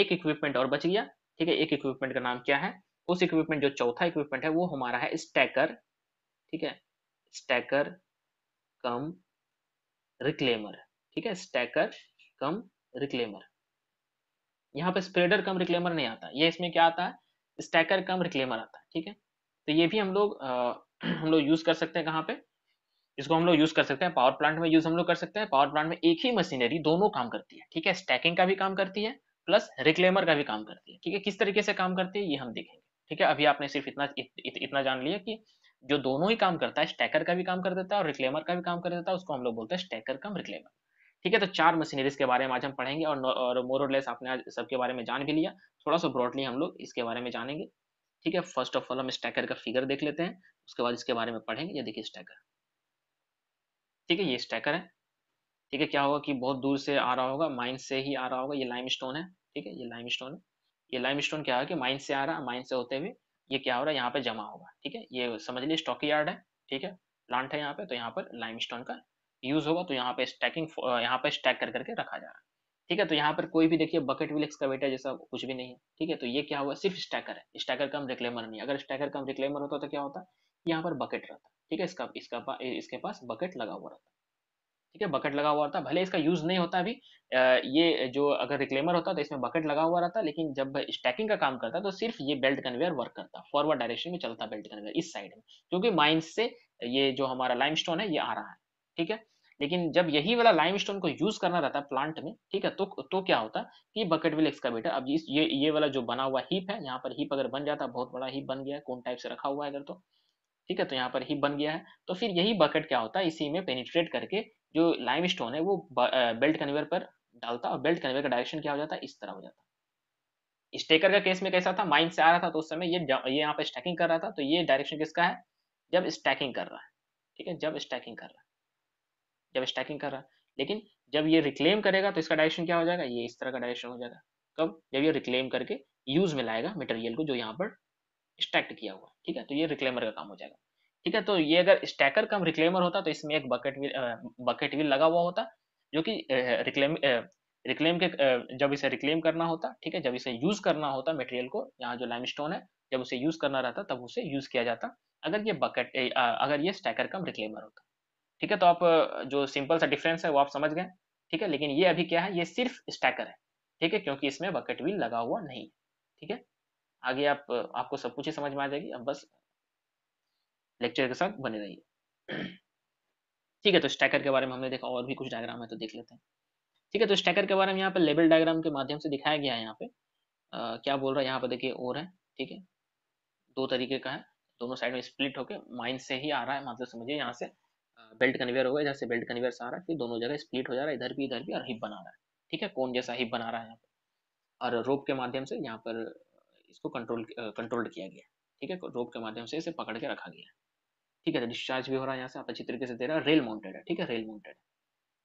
एक इक्विपमेंट और बच गया ठीक है एक इक्विपमेंट का नाम क्या है उस इक्विपमेंट जो चौथा इक्विपमेंट है वो हमारा है स्टैकर ठीक है स्टैकर कम रिक्लेमर ठीक है स्टैकर कम रिक्लेमर यहाँ पे स्प्रेडर कम रिक्लेमर नहीं आता ये इसमें क्या आता है स्टैकर कम रिक्लेमर आता है ठीक है तो ये भी हम लोग (clears throat) हम लोग यूज कर सकते हैं कहाँ पे इसको हम लोग यूज कर सकते हैं पावर प्लांट में यूज हम लोग कर सकते हैं पावर प्लांट में एक ही मशीनरी दोनों काम करती है ठीक है स्टैकिंग का भी काम करती है प्लस रिक्लेमर का भी काम करती है ठीक है किस तरीके से काम करती है ये हम देखेंगे ठीक है अभी आपने सिर्फ इतना इत, इत, इतना जान लिया कि जो दोनों ही काम करता है स्टैकर का भी काम कर देता है और रिक्लेमर का भी काम कर देता है उसको हम लोग बोलते हैं स्टैकर कम रिक्लेमर ठीक है तो चार मशीनरीज के बारे में आज हम पढ़ेंगे और, और मोर और लेस आपने आज सबके बारे में जान भी लिया थोड़ा सा ब्रॉडली हम लोग इसके बारे में जानेंगे ठीक है फर्स्ट ऑफ ऑल हम स्टैकर का फिगर देख लेते हैं उसके बाद इसके बारे में पढ़ेंगे ये देखिए स्टैकर ठीक है ये स्टैकर है ठीक है क्या होगा कि बहुत दूर से आ रहा होगा माइन से ही आ रहा होगा ये लाइम है ठीक है ये लाइम है ये लाइम क्या होगा कि माइन से आ रहा है माइन से होते हुए ये क्या हो रहा है यहाँ पे जमा होगा ठीक है ये समझ लीजिए स्टॉक यार्ड है ठीक है प्लांट है यहाँ पे तो यहाँ पर लाइम का यूज होगा तो यहाँ पे स्टैकिंग यहाँ पे स्टैक कर करके रखा जा रहा है ठीक है तो यहाँ पर कोई भी देखिए बकेट विल एक्सकवेटर जैसा कुछ भी नहीं है ठीक है तो ये क्या हुआ सिर्फ स्टैकर है स्टैकर कम रिक्लेमर नहीं अगर स्टैकर कम रिक्लेमर होता तो क्या होता यहाँ पर बकेट रहता ठीक है इसका इसका इसके पास बकेट लगा हुआ रहता ठीक है बकेट लगा हुआ रहता भले इसका यूज़ नहीं होता अभी ये जो अगर रिक्लेमर होता तो इसमें बकेट लगा हुआ रहता लेकिन जब स्टैकिंग का काम करता तो सिर्फ ये बेल्ट कन्वेयर वर्क करता फॉरवर्ड डायरेक्शन में चलता बेल्ट कन्वेयर इस साइड में क्योंकि माइंस से ये जो हमारा लाइम है ये आ रहा है ठीक है लेकिन जब यही वाला लाइम को यूज करना रहता है प्लांट में ठीक है तो तो क्या होता कि बकेट विल एक्सकाबेटर अब इस ये ये वाला जो बना हुआ हीप है यहाँ पर हीप अगर बन जाता बहुत बड़ा हीप बन गया कौन टाइप से रखा हुआ है अगर तो ठीक है तो यहाँ पर हीप बन गया है तो फिर यही बकेट क्या होता है इसी में पेनिट्रेट करके जो लाइम स्टोन है वो बेल्ट कन्वेयर पर डालता और बेल्ट कन्वेयर का डायरेक्शन क्या हो जाता इस तरह हो जाता स्टेकर का केस में कैसा था माइंड से आ रहा था तो उस समय ये ये यहाँ पर स्टैकिंग कर रहा था तो ये डायरेक्शन किसका है जब स्टैकिंग कर रहा है ठीक है जब स्टैकिंग कर रहा है जब स्टैकिंग कर रहा है लेकिन जब ये रिक्लेम करेगा तो इसका डायरेक्शन क्या हो जाएगा ये इस तरह का डायरेक्शन हो जाएगा कब जब ये रिक्लेम करके यूज में लाएगा मटेरियल को जो यहाँ पर स्टैक्ट किया हुआ ठीक है तो ये रिक्लेमर का काम हो जाएगा ठीक है तो ये अगर स्टैकर कम रिक्लेमर होता तो इसमें एक बकेट भी बकेट भी लगा हुआ होता जो कि रिक्लेम रिक्लेम के जब इसे रिक्लेम करना होता ठीक है जब इसे यूज करना होता मटेरियल को यहाँ जो लाइम स्टोन है जब उसे यूज करना रहता तब उसे यूज किया जाता अगर ये बकेट अगर ये स्टैकर कम रिक्लेमर होता ठीक है तो आप जो सिंपल सा डिफरेंस है वो आप समझ गए ठीक है लेकिन ये अभी क्या है ये सिर्फ स्टैकर है ठीक है क्योंकि इसमें बकेट व्हील लगा हुआ नहीं है ठीक है आगे आप आपको सब कुछ ही समझ में आ जाएगी अब बस लेक्चर के साथ बने रहिए ठीक है तो स्टैकर के बारे में हमने देखा और भी कुछ डायग्राम है तो देख लेते हैं ठीक है तो स्टैकर के बारे में यहाँ पे लेबल डायग्राम के माध्यम से दिखाया गया है यहाँ पे आ, क्या बोल रहा है यहाँ पे देखिए और है ठीक है दो तरीके का है दोनों साइड में स्प्लिट होके माइंड से ही आ रहा है मतलब समझिए यहाँ से बेल्ट कन्वेयर होगा इधर से बेल्ट कन्वेयर से आ रहा है फिर दोनों जगह स्प्लिट हो जा रहा है इधर भी इधर भी और हिप बना रहा है ठीक है कौन जैसा हिप बना रहा है यहाँ पर और रोप के माध्यम से यहाँ पर इसको कंट्रोल कंट्रोल्ड किया गया ठीक है रोप के माध्यम से इसे पकड़ के रखा गया ठीक है डिस्चार्ज तो भी हो रहा है यहाँ से आप अच्छी तरीके से दे रहा है रेल माउंटेड है ठीक है रेल माउंटेड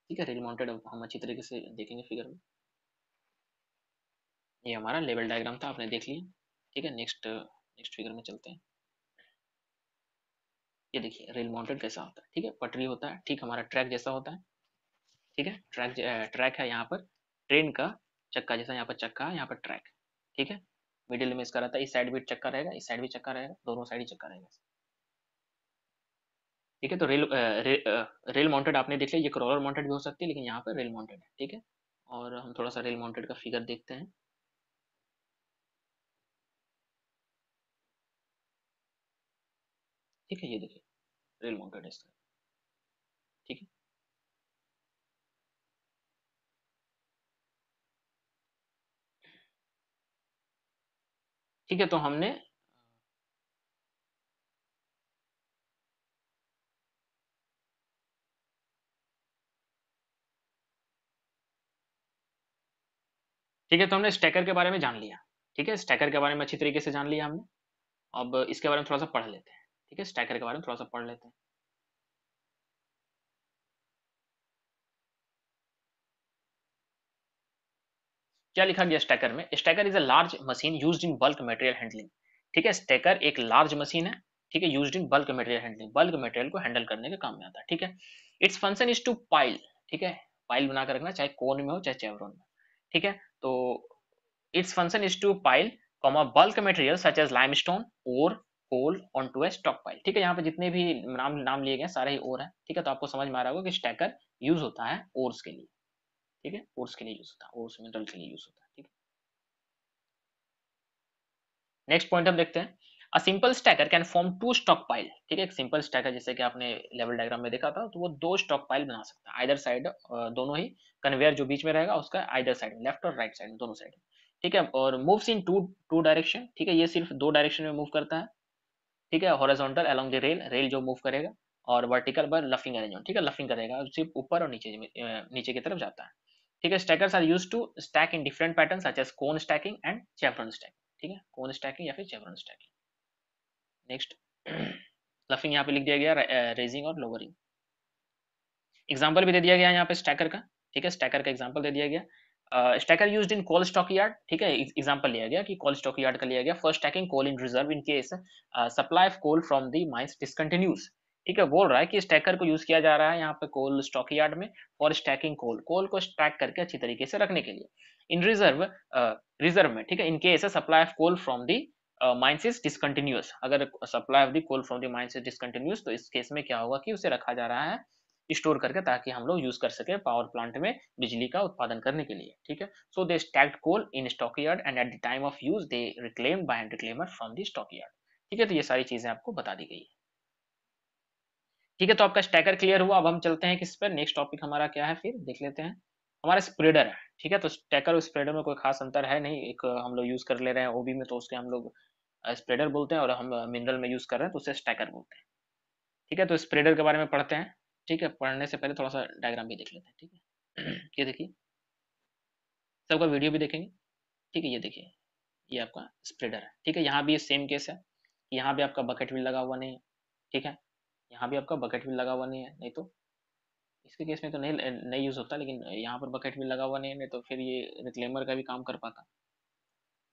ठीक है रेल माउंटेड हम अच्छी तरीके से देखेंगे फिगर में ये हमारा लेवल डायग्राम था आपने देख लिया ठीक है नेक्स्ट नेक्स्ट फिगर में चलते हैं ये देखिए रेल माउंटेड कैसा होता है ठीक है पटरी होता है ठीक हमारा ट्रैक जैसा होता है ठीक है ट्रैक ट्रैक है यहाँ पर ट्रेन का चक्का जैसा यहाँ पर चक्का है यहाँ पर ट्रैक ठीक है मिडिल में इसका रहता है इस साइड भी चक्का रहेगा इस साइड भी चक्का रहेगा दोनों साइड ही चक्का रहेगा ठीक है तो रेल रे, रेल माउंटेड आपने देख लिया ये क्रॉलर माउंटेड भी हो सकती है लेकिन यहाँ पर रेल माउंटेड है ठीक है और हम थोड़ा सा रेल माउंटेड का फिगर देखते हैं ठीक है ये देखिए रेल माउंटेड है इसका ठीक है ठीक है तो हमने ठीक है तो हमने स्टैकर के बारे में जान लिया ठीक है स्टैकर के बारे में अच्छी तरीके से जान लिया हमने अब इसके बारे में थोड़ा सा पढ़ लेते हैं ठीक है स्टैकर के बारे में थोड़ा सा पढ़ लेते हैं क्या लिखा गया स्टैकर में stacker is a large machine use in bulk material handling ठीक है स्टैकर एक लार्ज मशीन है ठीक है use in bulk material handling bulk material को हैंडल करने के काम में आता है ठीक है its function is to pile ठीक है पाइल बनाकर रखना चाहे कोन में हो चाहे चेवरोन में ठीक है तो to pile comma bulk pile such as lime stone or limestone on to a stock pile ठीक है यहाँ पे जितने भी नाम नाम लिए गए सारे ही ओर है ठीक है तो आपको समझ में आ रहा होगा कि स्टैकर यूज होता है ओर्स के लिए ठीक है ओर्स के लिए यूज होता है ओर्स मिनरल के लिए यूज होता है ठीक है नेक्स्ट पॉइंट हम देखते हैं a simple stacker can form to stock pile ठीक है सिंपल स्टैकर जैसे कि आपने लेवल डायग्राम में देखा था तो वो दो स्टॉक पाइल बना सकता है आइदर साइड दोनों ही कन्वेयर जो बीच में रहेगा उसका आइदर साइड लेफ्ट और राइट साइड दोनों साइड ठीक है और moves in two two direction ठीक है ये सिर्फ दो डायरेक्शन में मूव करता है ठीक है horizontal along the rail rail जो मूव करेगा और वर्टिकल पर लफिंग अरेंजमेंट ठीक है लफिंग करेगा सिर्फ ऊपर और नीचे नीचे की तरफ जाता है ठीक है stackers are use to stack in different pattern such as cone stacking and chevron stacking ठीक है कोन स्टैकिंग या फिर चेवरन स्टैकिंग नेक्स्ट लफिंग (clears throat) यहाँ पे लिख दिया गया रेजिंग और लोवरिंग एग्जाम्पल भी दे दिया गया यहाँ पे स्टैकर का ठीक है स्टैकर का एग्जाम्पल दे दिया गया stacker use in coal stock yard ठीक है एग्जाम्पल लिया गया कि कोल स्टॉक यार्ड का लिया गया first stacking coal in reserve in case supply of coal from the mines discontinues ठीक है बोल रहा है कि स्टैकर को यूज किया जा रहा है यहाँ पे कोल स्टॉक यार्ड में फॉर स्टैकिंग कोल कोल को स्टैक करके अच्छी तरीके से रखने के लिए इन रिजर्व रिजर्व में ठीक है in case supply of coal from the mines is discontinuous अगर supply of the coal from the mines is discontinuous तो इस केस में क्या होगा कि उसे रखा जा रहा है स्टोर करके ताकि हम लोग यूज कर सके पावर प्लांट में बिजली का उत्पादन करने के लिए ठीक है so they stacked coal in yard and at the time of use they reclaim by and reclaimer from the yard ठीक है तो ये सारी चीजें आपको बता दी गई है ठीक है तो आपका स्टैकर क्लियर हुआ अब हम चलते हैं किस पर नेक्स्ट टॉपिक हमारा क्या है फिर देख लेते हैं हमारा स्प्रेडर है ठीक है तो टैकर और स्प्रेडर में कोई खास अंतर है नहीं एक हम लोग यूज कर ले रहे हैं ओबी में तो उसके हम लोग स्प्रेडर बोलते हैं और हम मिनरल में यूज कर रहे हैं तो उसे स्टैकर बोलते हैं ठीक है तो स्प्रेडर के बारे में पढ़ते हैं ठीक है पढ़ने से पहले थोड़ा सा डायग्राम भी देख लेते हैं ठीक है (clears throat) ये देखिए सबका वीडियो भी देखेंगे ठीक है ये देखिए ये आपका स्प्रेडर है ठीक है यहाँ भी ये सेम केस है यहाँ भी आपका बकेट भी लगा हुआ नहीं है ठीक है यहाँ भी आपका बकेट भी लगा हुआ नहीं है नहीं तो इसके केस में तो नहीं नहीं यूज़ होता लेकिन यहाँ पर बकेट में लगा हुआ नहीं है तो फिर ये रिक्लेमर का भी काम कर पाता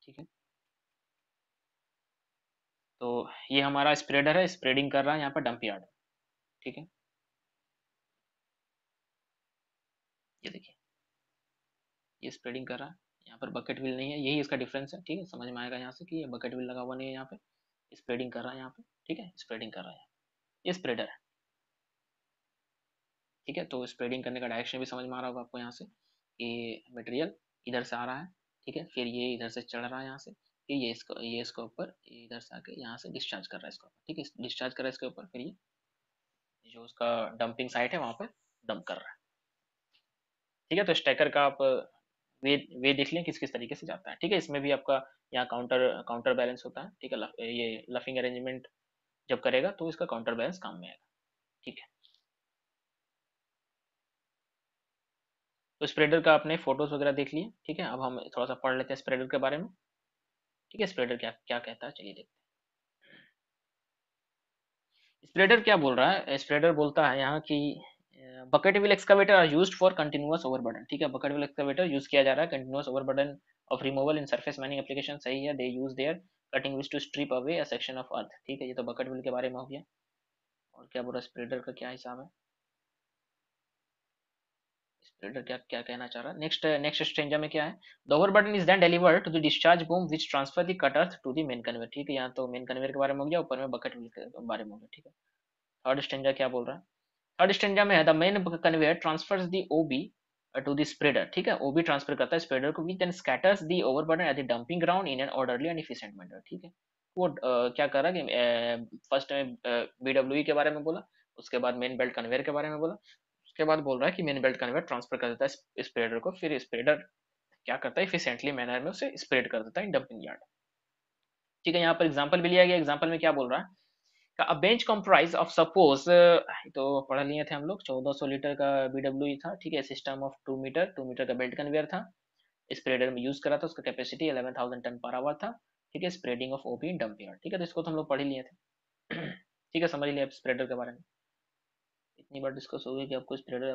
ठीक है तो ये हमारा स्प्रेडर है स्प्रेडिंग कर रहा है यहाँ पर डंप यार्ड ठीक है ये देखिए ये स्प्रेडिंग कर रहा है यहाँ पर बकेट विल नहीं है यही इसका डिफरेंस है ठीक है समझ में आएगा यहाँ से कि ये बकेट विल लगा हुआ नहीं है यहाँ पे स्प्रेडिंग कर रहा है यहाँ पे ठीक है स्प्रेडिंग कर रहा है ये स्प्रेडर है ठीक है तो स्प्रेडिंग करने का डायरेक्शन भी समझ में आ रहा होगा आपको यहाँ से ये मटेरियल इधर से आ रहा है ठीक है फिर ये इधर से चढ़ रहा है यहाँ से फिर ये इसको ये इसके ऊपर इधर से आके यहाँ से डिस्चार्ज कर रहा है इसको ठीक है डिस्चार्ज कर रहा है इसके ऊपर फिर ये जो उसका डंपिंग साइट है वहाँ पर डंप कर रहा है ठीक है तो स्टैकर का आप वे वे देख लें किस किस तरीके से जाता है ठीक है इसमें भी आपका यहाँ काउंटर काउंटर बैलेंस होता है ठीक है ये लफिंग अरेंजमेंट जब करेगा तो इसका काउंटर बैलेंस काम में आएगा ठीक है तो स्प्रेडर का आपने फोटोज वगैरह देख लिए ठीक है अब हम थोड़ा सा पढ़ लेते हैं स्प्रेडर के बारे में ठीक है स्प्रेडर क्या क्या कहता है चलिए देखते हैं स्प्रेडर क्या बोल रहा है स्प्रेडर बोलता है यहाँ की bucket wheel excavator are use for continuous overburden ठीक है बकेट विल एक्सकावेटर यूज किया जा रहा है continuous overburden of removal in surface mining application सही है they use their cutting wheels to strip away a section of earth ठीक है ये तो बकेट विल के बारे में हो गया और क्या बोल रहा है स्प्रेडर का क्या हिसाब है रीडर क्या क्या कहना चाह रहा है नेक्स्ट नेक्स्ट स्ट्रेंजा में क्या है the overburden is then delivered to the discharge boom which transfer the cutter to the main conveyor ठीक है यहाँ तो मेन कन्वेयर के बारे में हो गया ऊपर में बकेट के बारे में हो गया ठीक है थर्ड स्टेंजा क्या बोल रहा है थर्ड स्टेंजा में है the main conveyor transfers the OB to the spreader ठीक है ओबी ट्रांसफर करता है स्प्रेडर को which then scatters the overburden at the dumping ground in an orderly and efficient manner ठीक है वो uh, क्या कर रहा है कि फर्स्ट uh, में बीडब्ल्यू uh, e के बारे में बोला उसके बाद मेन बेल्ट कन्वेयर के बारे में बोला उसके बाद बोल रहा है कि मेन बेल्ट कन्वेयर ट्रांसफर कर देता है स्प्रेडर को फिर स्प्रेडर क्या करता है इफिशेंटली मैनर में उसे स्प्रेड कर देता है डंपिंग यार्ड ठीक है यहाँ पर एग्जाम्पल भी लिया गया एग्जाम्पल में क्या बोल रहा है a bench comprise of suppose तो पढ़ लिए थे हम लोग 1400 लीटर का बीडब्ल्यू e था ठीक है system of two meter two meter का बेल्ट कन्वेयर था स्प्रेडर में यूज करा था उसका कैपेसिटी 11,000 टन पर आवर था ठीक है स्प्रेडिंग ऑफ ओपी यार्ड ठीक है तो इसको तो हम लोग पढ़ ही लिए थे (clears throat) ठीक है समझ लिया स्प्रेडर के बारे में इतनी बार डिस्कस हो गया कि आपको स्प्रेडर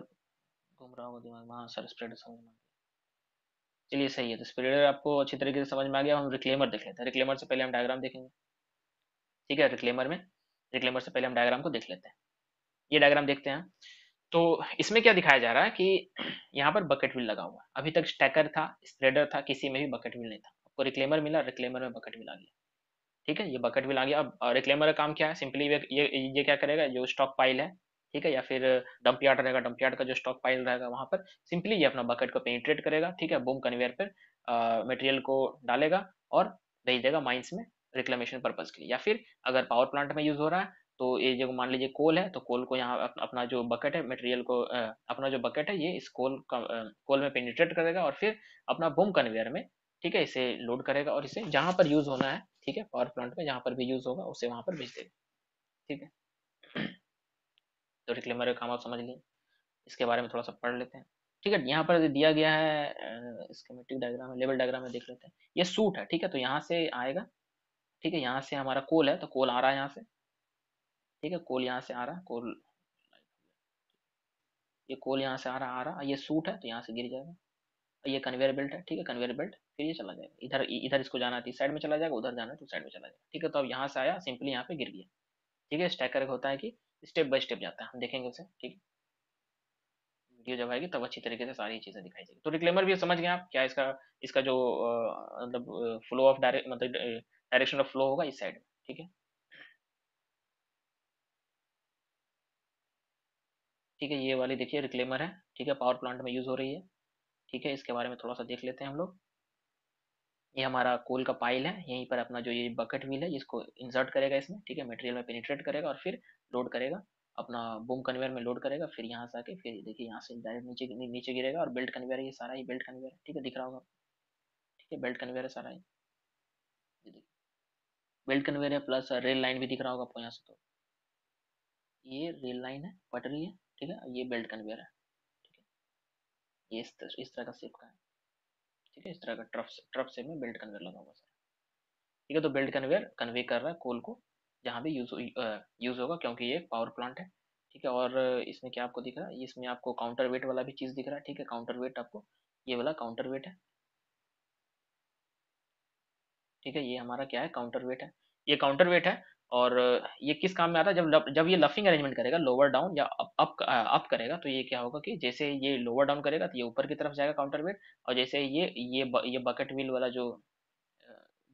घूम रहा होगा दिमाग में हाँ सर स्प्रेडर समझ में आ गया चलिए सही है तो स्प्रेडर आपको अच्छी तरीके से समझ में आ गया हम रिक्लेमर देख लेते हैं रिक्लेमर से पहले हम डायग्राम देखेंगे ठीक है रिक्लेमर में रिक्लेमर से पहले हम डायग्राम को देख लेते हैं ये डायग्राम देखते हैं तो इसमें क्या दिखाया जा रहा है कि यहाँ पर बकेट व्हील लगा हुआ है अभी तक स्टैकर था स्प्रेडर था किसी में भी बकेट व्हील नहीं था आपको रिक्लेमर मिला रिक्लेमर में बकेट व्हील आ गया ठीक है ये बकेट व्हील आ गया अब रिक्लेमर का काम क्या है सिंपली ये ये क्या करेगा जो स्टॉक पाइल है ठीक है या फिर डंप यार्ड रहेगा डंप यार्ड का जो स्टॉक पाइल रहेगा वहां पर सिंपली ये अपना बकेट को पेनिट्रेट करेगा ठीक है बूम कन्वेयर पर मटेरियल को डालेगा और भेज देगा माइंस में रिक्लेमेशन पर्पज के लिए या फिर अगर पावर प्लांट में यूज हो रहा है तो ये जो मान लीजिए कोल है तो कोल को यहाँ अपना जो बकेट है मटेरियल को अपना जो बकेट है ये इस कोल का कोल में पेनिट्रेट करेगा और फिर अपना बूम कन्वेयर में ठीक है इसे लोड करेगा और इसे जहाँ पर यूज होना है ठीक है पावर प्लांट में जहाँ पर भी यूज होगा उसे वहाँ पर भेज देगा ठीक है तो डिक्लेमर का काम आप समझ लिए इसके बारे में थोड़ा सा पढ़ लेते हैं ठीक है यहाँ पर दिया गया है स्कीमेटिक डायग्राम है लेवल डायग्राम में देख लेते हैं ये सूट है ठीक है तो यहाँ से आएगा ठीक है यहाँ से हमारा कोल है तो कोल आ रहा है यहाँ से ठीक है कोल यहाँ से आ रहा है कोल ये कोल यहाँ से आ रहा आ रहा ये सूट है तो यहाँ से गिर जाएगा ये कन्वेयर बेल्ट है ठीक है कन्वेयर बेल्ट फिर ये चला जाएगा इधर इधर इसको जाना है तो इस साइड में चला जाएगा उधर जाना है तो साइड में चला जाएगा ठीक है तो अब यहाँ से आया सिंपली यहाँ पे गिर गया ठीक है स्टैकर होता है कि स्टेप बाय स्टेप जाता है हम देखेंगे उसे ठीक वीडियो जब आएगी तब अच्छी तरीके से सारी चीज़ें दिखाई देगी तो रिक्लेमर भी समझ गए आप क्या इसका इसका जो मतलब फ्लो ऑफ डायरेक्ट मतलब डायरेक्शन ऑफ फ्लो होगा इस साइड में ठीक है ठीक है ये वाली देखिए रिक्लेमर है ठीक है पावर प्लांट में यूज़ हो रही है ठीक है इसके बारे में थोड़ा सा देख लेते हैं हम लोग ये हमारा कोल का पाइल है यहीं पर अपना जो ये बकेट व्हील है इसको इंसर्ट करेगा इसमें ठीक है मटेरियल में पेनिट्रेट करेगा और फिर लोड करेगा अपना बूम कन्वेयर में लोड करेगा फिर यहाँ से आके फिर देखिए यहाँ से डायरेक्ट नीचे नीचे गिरेगा और बेल्ट कन्वेयर ये सारा ही बेल्ट कन्वेयर है ठीक है दिख रहा होगा ठीक है बेल्ट कन्वेयर है सारा ही बेल्ट कन्वेयर है प्लस रेल लाइन भी दिख रहा होगा आपको यहाँ से तो ये रेल लाइन है पटरी है ठीक है ये बेल्ट कन्वेयर है ठीक है ये इस तरह का सेप का है ठीक है इस तरह का ट्रफ ट्रफ से में बेल्ट कन्वेयर लगा हुआ सर ठीक है तो बेल्ट कन्वेयर कन्वे कर रहा है कोल को जहाँ भी यूज यूज़ होगा क्योंकि ये एक पावर प्लांट है ठीक है और इसमें क्या आपको दिख रहा है इसमें आपको काउंटर वेट वाला भी चीज़ दिख रहा है ठीक है काउंटर वेट आपको ये वाला काउंटर वेट है ठीक है ये हमारा क्या है काउंटर वेट है ये काउंटर वेट है और ये किस काम में आता है जब जब ये लफिंग अरेंजमेंट करेगा लोअर डाउन या अप अप करेगा तो ये क्या होगा कि जैसे ये लोअर डाउन करेगा तो ये ऊपर की तरफ जाएगा काउंटर वेट और जैसे ये ये ब, ये बकेट व्हील वाला जो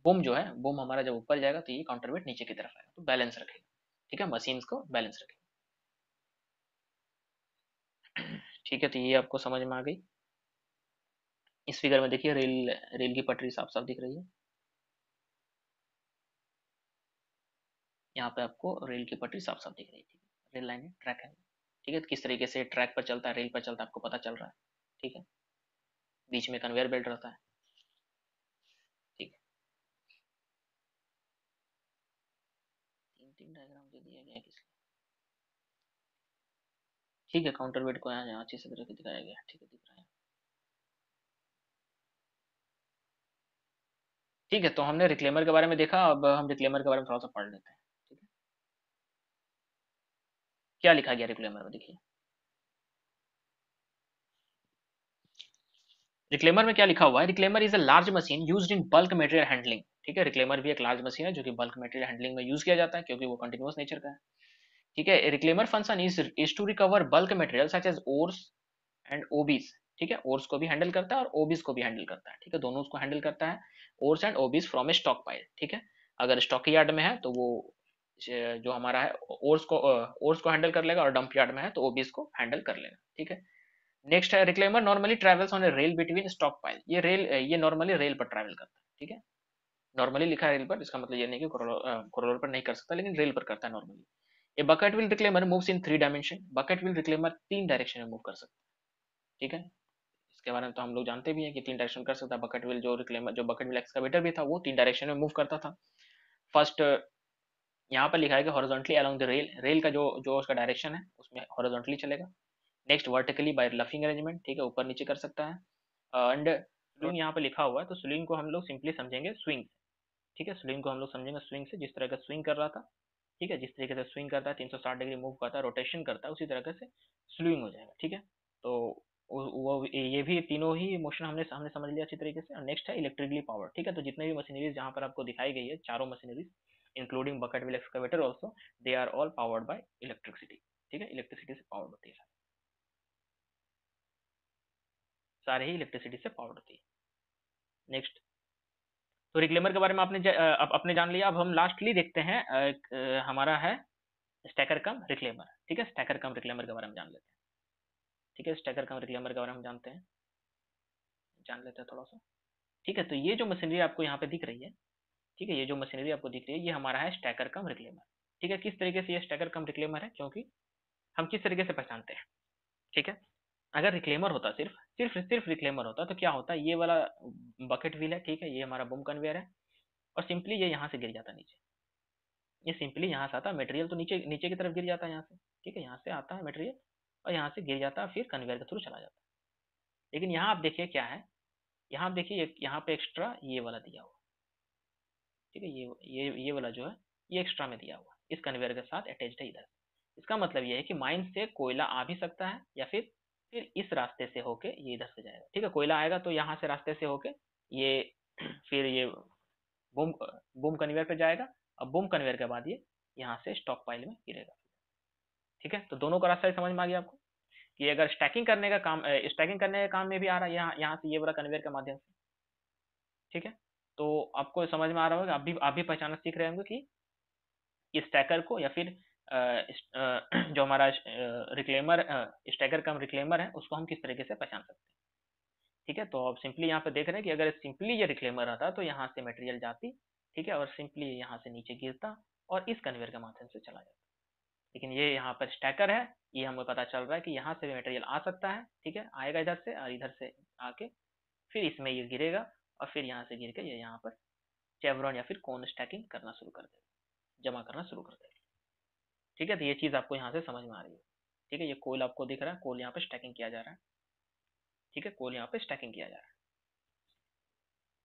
बुम जो है बुम हमारा जब ऊपर जाएगा तो ये काउंटर वेट नीचे की तरफ आएगा तो बैलेंस रखेगा ठीक है मशीन को बैलेंस रखेगा ठीक है तो ये आपको समझ में आ गई इस फिगर में देखिए रेल रेल की पटरी साफ साफ दिख रही है यहाँ पे आपको रेल की पटरी साफ साफ दिख रही थी रेल लाइन है ट्रैक है ठीक है तो किस तरीके से ट्रैक पर चलता है रेल पर चलता है आपको पता चल रहा है ठीक है बीच में कन्वेयर बेल्ट रहता है ठीक है तीन तीन डायग्राम दिया गया किसके ठीक है काउंटर वेट को यहाँ अच्छे से करके दिखाया गया ठीक है दिख रहा है ठीक है तो हमने रिक्लेमर के बारे में देखा अब हम रिक्लेमर के बारे में थोड़ा सा पढ़ लेते हैं क्या लिखा गया रिक्लेमर में देखिए रिक्लेमर में क्या लिखा हुआ है reclaimer is a large machine use in bulk material handling ठीक है रिक्लेमर भी एक लार्ज मशीन है जो कि बल्क मेटेरियल हैंडलिंग में यूज किया जाता है क्योंकि वो कंटिन्यूस नेचर का है ठीक है reclaimer function is is to recover bulk material such as ores and OBs ठीक है ओर्स को भी हैंडल करता है और ओबीस को भी हैंडल करता है ठीक है दोनों उसको हैंडल करता है ores and OBs from a stock pile ठीक है अगर स्टॉक यार्ड में है तो वो जो हमारा है ओर्स को ओर्स को हैंडल कर लेगा और डंप यार्ड में है तो भी को हैंडल कर लेगा ठीक है नेक्स्ट है reclaimer normally travels on rail between stock pile ये रेल ये नॉर्मली रेल पर ट्रेवल करता है ठीक है नॉर्मली लिखा है रेल पर इसका मतलब ये नहीं कि कॉरोलर पर नहीं कर सकता लेकिन रेल पर करता है normally a bucket wheel reclaimer moves in three dimension bucket wheel reclaimer तीन डायरेक्शन में मूव कर सकता है ठीक है इसके बारे में तो हम लोग जानते भी हैं कि तीन डायरेक्शन कर सकता है बकेट विल जो रिक्लेमर जो बकेट विल एक्सकावेटर भी था वो तीन डायरेक्शन में मूव करता था फर्स्ट यहाँ पर लिखा है कि horizontally along the rail rail का जो जो उसका डायरेक्शन है उसमें हॉरिजॉन्टली चलेगा next vertically by luffing arrangement ठीक है ऊपर नीचे कर सकता है एंड uh, स्विंग यहाँ पर लिखा हुआ है तो स्विंग को हम लोग सिंपली समझेंगे स्विंग ठीक है स्विंग को हम लोग समझेंगे स्विंग से जिस तरह का स्विंग कर रहा था ठीक है जिस तरीके से स्विंग करता है साठ डिग्री मूव करता है रोटेशन करता है उसी तरह से स्विंग हो जाएगा ठीक है तो वो ये भी तीनों ही मोशन हमने हमने समझ लिया अच्छी तरीके से और नेक्स्ट है इलेक्ट्रिकली पावर ठीक है तो जितने भी मशीनरीज यहाँ पर आपको दिखाई गई है चारों machineries including bucket wheel excavator also they are all powered by electricity ठीक है इलेक्ट्रिसिटी से पावर्ड होती है सारे ही इलेक्ट्रिसिटी से पावर्ड होती है नेक्स्ट तो रिक्लेमर के बारे में आपने जा, अपने जान लिया अब हम लास्टली देखते हैं एक, हमारा है स्टैकर कम रिक्लेमर ठीक है स्टैकर कम रिक्लेमर के बारे में जान लेते हैं ठीक है स्टैकर कम रिक्लेमर के बारे में जानते हैं जान लेते हैं थोड़ा सा ठीक है तो ये जो मशीनरी आपको यहाँ पे दिख रही है ठीक है ये जो मशीनरी आपको दिख रही है ये हमारा है स्टैकर कम रिक्लेमर ठीक है किस तरीके से ये स्टैकर कम रिक्लेमर है क्योंकि हम किस तरीके से पहचानते हैं ठीक है अगर रिक्लेमर होता सिर्फ सिर्फ सिर्फ रिक्लेमर होता तो क्या होता ये वाला बकेट व्हील है ठीक है ये हमारा बुम कन्वेयर है और सिंपली ये यहाँ से गिर जाता नीचे ये सिंपली यहाँ से आता मटेरियल तो नीचे नीचे की तरफ गिर जाता है यहाँ से ठीक है यहाँ से आता है मटेरियल और यहाँ से गिर जाता है फिर कन्वेयर के थ्रू चला जाता है लेकिन यहाँ आप देखिए क्या है यहाँ आप देखिए यहाँ पे एक्स्ट्रा ये वाला दिया हुआ ठीक है ये ये ये वाला जो है ये एक्स्ट्रा में दिया हुआ इस कन्वेयर के साथ अटैच है इधर इसका मतलब ये है कि माइन से कोयला आ भी सकता है या फिर फिर इस रास्ते से होके ये इधर से जाएगा ठीक है कोयला आएगा तो यहाँ से रास्ते से होके ये (clears throat) फिर ये बूम बूम कन्वेयर पर जाएगा अब बूम कन्वेयर के बाद ये यहाँ से स्टॉक पाइल में गिरेगा ठीक है तो दोनों का रास्ता समझ में आ गया आपको कि अगर स्टैकिंग करने का काम स्टैकिंग करने का काम में भी आ रहा है यहाँ यहाँ से ये वाला कन्वेयर के माध्यम से ठीक है तो आपको समझ में आ रहा होगा आप भी आप भी पहचानना सीख रहे होंगे कि इस स्टैकर को या फिर (clears throat) जो हमारा रिक्लेमर स्टैकर का हम रिक्लेमर है उसको हम किस तरीके से पहचान सकते हैं ठीक है तो आप सिंपली यहाँ पे देख रहे हैं कि अगर सिंपली ये रिक्लेमर रहता तो यहाँ से मटेरियल जाती ठीक है और सिंपली ये यहाँ से नीचे गिरता और इस कन्वेयर के माध्यम से चला जाता लेकिन ये यहाँ पर स्टैकर है ये हमें पता चल रहा है कि यहाँ से भी मटेरियल आ सकता है ठीक है आएगा इधर से और इधर से आके फिर इसमें ये गिरेगा और फिर यहाँ से गिर के ये यहाँ पर चेवरॉन या फिर कौन स्टैकिंग करना शुरू कर देगा जमा करना शुरू कर देगा ठीक है तो ये चीज़ आपको यहाँ से समझ में आ रही है ठीक है ये कोल आपको दिख रहा है कोल यहाँ पर स्टैकिंग किया जा रहा है ठीक है कोल यहाँ पर स्टैकिंग किया जा रहा है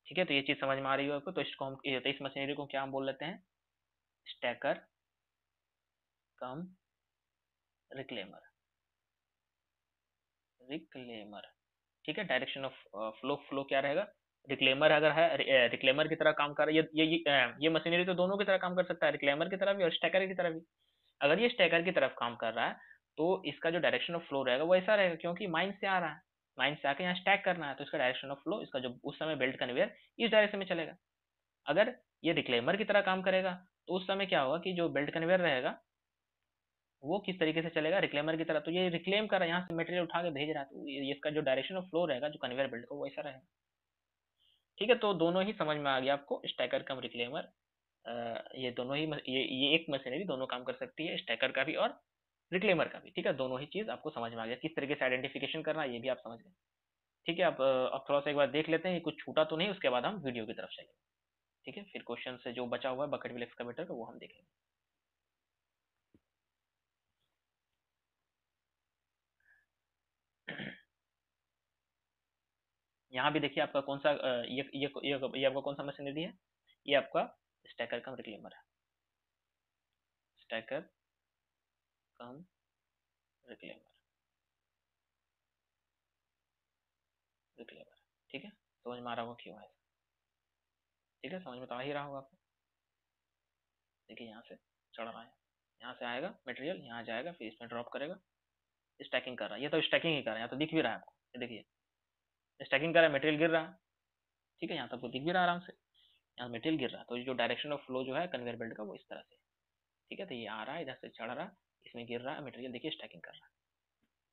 ठीक है तो ये चीज़ समझ में आ रही है आपको तो इसको हम तो इस मशीनरी को क्या हम बोल लेते हैं स्टैकर कम रिक्लेमर रिक्लेमर ठीक है डायरेक्शन ऑफ फ्लो फ्लो क्या रहेगा रिक्लेमर अगर है रिक्लेमर की तरह काम कर है ये ये, ये मशीनरी तो दोनों की तरह काम कर सकता है रिक्लेमर की तरह भी और स्टैकर की तरह भी अगर ये स्टैकर की तरफ काम कर रहा है तो इसका जो डायरेक्शन ऑफ फ्लो रहेगा वो ऐसा रहेगा क्योंकि माइंड से आ रहा है माइंड से आके यहाँ स्टैक करना है तो इसका डायरेक्शन ऑफ फ्लो इसका जो उस समय बेल्ट कन्वेयर इस डायरेक्शन में चलेगा अगर ये रिक्लेमर की तरह काम करेगा तो उस समय क्या होगा कि जो बेल्ट कन्वेयर रहेगा वो किस तरीके से चलेगा रिक्लेमर की तरह तो ये रिक्लेम कर रहा है यहाँ से मटेरियल उठा के भेज रहा है तो इसका जो डायरेक्शन ऑफ फ्लो रहेगा जो कन्वेयर बेल्ट का वो ऐसा रहेगा ठीक है तो दोनों ही समझ में आ गया आपको स्टैकर कम रिक्लेमर ये दोनों ही ये ये एक मशीनरी दोनों काम कर सकती है स्टैकर का भी और रिक्लेमर का भी ठीक है दोनों ही चीज़ आपको समझ में आ गया किस तरीके से आइडेंटिफिकेशन करना ये भी आप समझ गए ठीक है आप अब थोड़ा सा एक बार देख लेते हैं कुछ छूटा तो नहीं उसके बाद हम वीडियो की तरफ चलेंगे ठीक है फिर क्वेश्चन से जो बचा हुआ है बकेट विल एक्सकावेटर का वो हम देखेंगे यहाँ भी देखिए आपका कौन सा ये ये ये, ये आपका कौन सा मशीनरी है ये आपका स्टैकर कम रिक्लेमर है स्टैकर कम रिक्लेमर रिक्लेमर ठीक है समझ में आ रहा होगा क्यों है ठीक है समझ में तो आ ही रहा होगा आपको देखिए यहाँ से चढ़ रहा है यहाँ से आएगा मटेरियल यहाँ जाएगा फिर इसमें ड्रॉप करेगा स्टैकिंग कर रहा है ये तो स्टैकिंग ही कर रहा है यहाँ तो दिख भी रहा है आपको देखिए स्टैकिंग है मटेरियल गिर रहा ठीक है यहाँ तक वो दिख भी रहा आराम से यहाँ मटेरियल गिर रहा तो जो डायरेक्शन ऑफ फ्लो जो है कन्वेयर बेल्ट का वो इस तरह से ठीक है तो ये आ रहा है इधर से चढ़ रहा इसमें गिर रहा है मटेरियल देखिए स्टैकिंग कर रहा है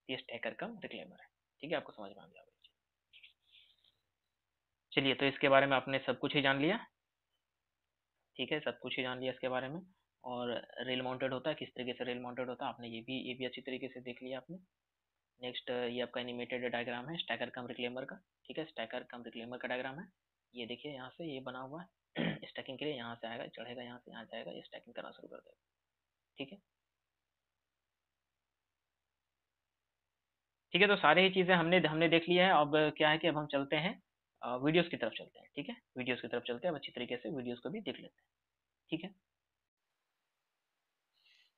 ये स्टैकर का रिक्लेमर है ठीक है आपको समझ में आ गया चलिए तो इसके बारे में आपने सब कुछ ही जान लिया ठीक है सब कुछ ही जान लिया इसके बारे में और रेल माउंटेड होता है किस तरीके से रेल माउंटेड होता है आपने ये भी ये भी अच्छी तरीके से देख लिया आपने नेक्स्ट ये आपका एनिमेटेड डायग्राम है स्टैकर कम रिक्लेमर का ठीक है स्टैकर कम रिक्लेमर का डायग्राम है ये देखिए यहाँ से ये बना हुआ है स्टैकिंग (clears throat) के लिए यहाँ से आएगा चढ़ेगा यहाँ से यहाँ जाएगा ये स्टैकिंग करना शुरू कर देगा ठीक है ठीक है तो सारी ही चीज़ें हमने हमने देख लिया है अब क्या है कि अब हम चलते हैं वीडियोज की तरफ चलते हैं ठीक है वीडियोज की तरफ चलते हैं अब अच्छी तरीके से वीडियोज को भी देख लेते हैं ठीक है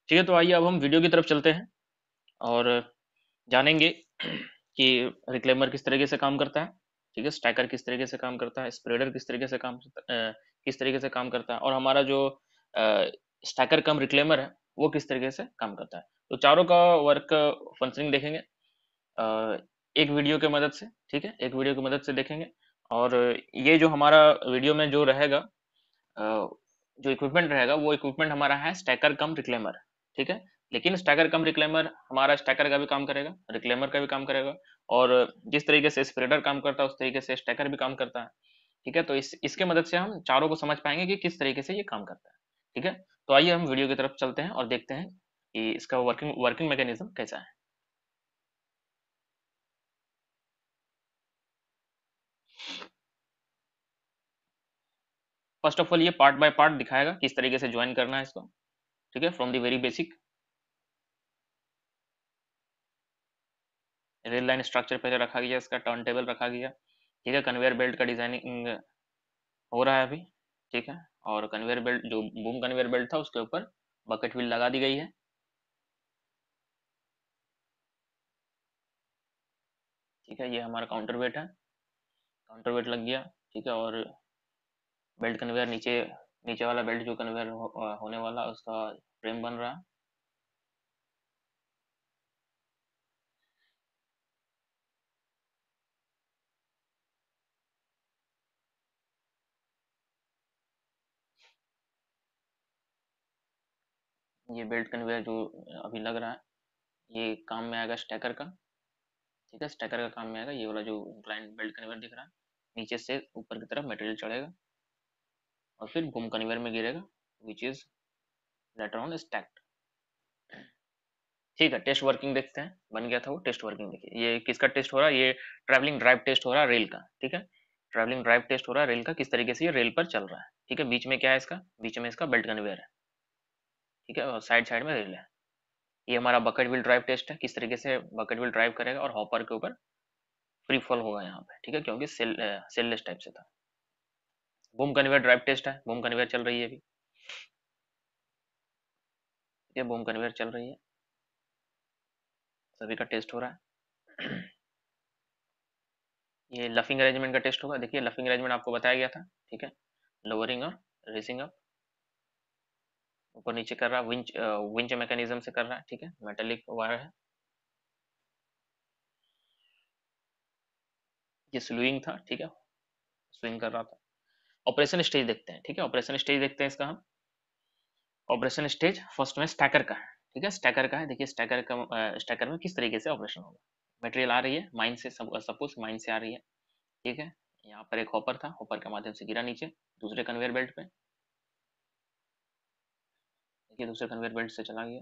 ठीक है तो आइए अब हम वीडियो की तरफ चलते हैं और जानेंगे (clears throat) कि रिक्लेमर किस तरीके से काम करता है ठीक है स्टैकर किस तरीके से काम करता है स्प्रेडर किस तरीके से काम किस तरीके से काम करता है और हमारा जो स्टैकर कम रिक्लेमर है वो किस तरीके से काम करता है तो चारों का वर्क फंक्शनिंग देखेंगे एक वीडियो के मदद से ठीक है एक वीडियो की मदद से देखेंगे और ये जो हमारा वीडियो में जो रहेगा जो इक्विपमेंट रहेगा वो इक्विपमेंट हमारा है स्टैकर कम रिक्लेमर ठीक है लेकिन स्टैकर कम रिक्लेमर हमारा स्टैकर का भी काम करेगा रिक्लेमर का भी काम करेगा और जिस तरीके से स्प्रेडर काम करता है उस तरीके से स्टैकर भी काम करता है ठीक है तो इस इसके मदद से हम चारों को समझ पाएंगे कि किस तरीके से ये काम करता है ठीक है तो आइए हम वीडियो की तरफ चलते हैं और देखते हैं कि इसका वर्किंग वर्किंग मैकेनिज्म कैसा है फर्स्ट ऑफ ऑल ये पार्ट बाय पार्ट दिखाएगा किस तरीके से ज्वाइन करना है इसको ठीक है from the very basic rail line structure पहले रखा गया इसका टर्न टेबल रखा गया ठीक है कन्वेयर बेल्ट का डिजाइनिंग हो रहा है अभी ठीक है और कन्वेयर बेल्ट जो बूम कन्वेयर बेल्ट था उसके ऊपर बकेट व्हील लगा दी गई है ठीक है ये हमारा काउंटर वेट है काउंटर वेट लग गया ठीक है और बेल्ट कन्वेयर नीचे नीचे वाला बेल्ट जो कन्वेयर हो, होने वाला उसका फ्रेम बन रहा है ये बेल्ट कन्वेयर जो अभी लग रहा है ये काम में आएगा स्टैकर का ठीक है स्टैकर का काम में आएगा ये वाला जो इंक्लाइन बेल्ट कन्वेयर दिख रहा है नीचे से ऊपर की तरफ मटेरियल चढ़ेगा और फिर घूम कन्वेयर में गिरेगा which is later on stack ठीक है टेस्ट वर्किंग देखते हैं बन गया था वो टेस्ट वर्किंग देखिए ये किसका टेस्ट हो रहा है ये ट्रैवलिंग ड्राइव टेस्ट हो रहा है रेल का ठीक है ट्रैवलिंग ड्राइव टेस्ट हो रहा है रेल का किस तरीके से ये रेल पर चल रहा है ठीक है बीच में क्या है इसका बीच में इसका बेल्ट कन्वेयर है ठीक है और साइड साइड में रेल है ये हमारा बकेट व्हील ड्राइव टेस्ट है किस तरीके से बकेट व्हील ड्राइव करेगा और हॉपर के ऊपर फ्री फॉल होगा यहाँ पे ठीक है क्योंकि सेल सेललेस टाइप से था बूम कन्वेयर ड्राइव टेस्ट है बूम कन्वेयर चल रही है अभी ये बूम कन्वेयर चल रही है सभी का टेस्ट हो रहा है ये लफिंग अरेंजमेंट का टेस्ट होगा देखिए लफिंग अरेंजमेंट आपको बताया गया था ठीक है लोअरिंग और रेसिंग ऑफ ऊपर नीचे कर रहा विंच विंच मैकेनिज्म से कर रहा है ठीक है मेटेलिक वायर है ये स्लूइंग था ठीक है स्विंग कर रहा था ऑपरेशन स्टेज देखते हैं ठीक है ऑपरेशन स्टेज देखते हैं इसका हम ऑपरेशन स्टेज फर्स्ट में स्टैकर का है ठीक है स्टैकर का है देखिए स्टैकर का स्टैकर में किस तरीके से ऑपरेशन होगा मटेरियल आ रही है माइन से सपोज माइन से आ रही है ठीक है यहाँ पर एक हॉपर था हॉपर के माध्यम से गिरा नीचे दूसरे कन्वेयर बेल्ट पे ये दूसरे कन्वेयर बेल्ट से चला गया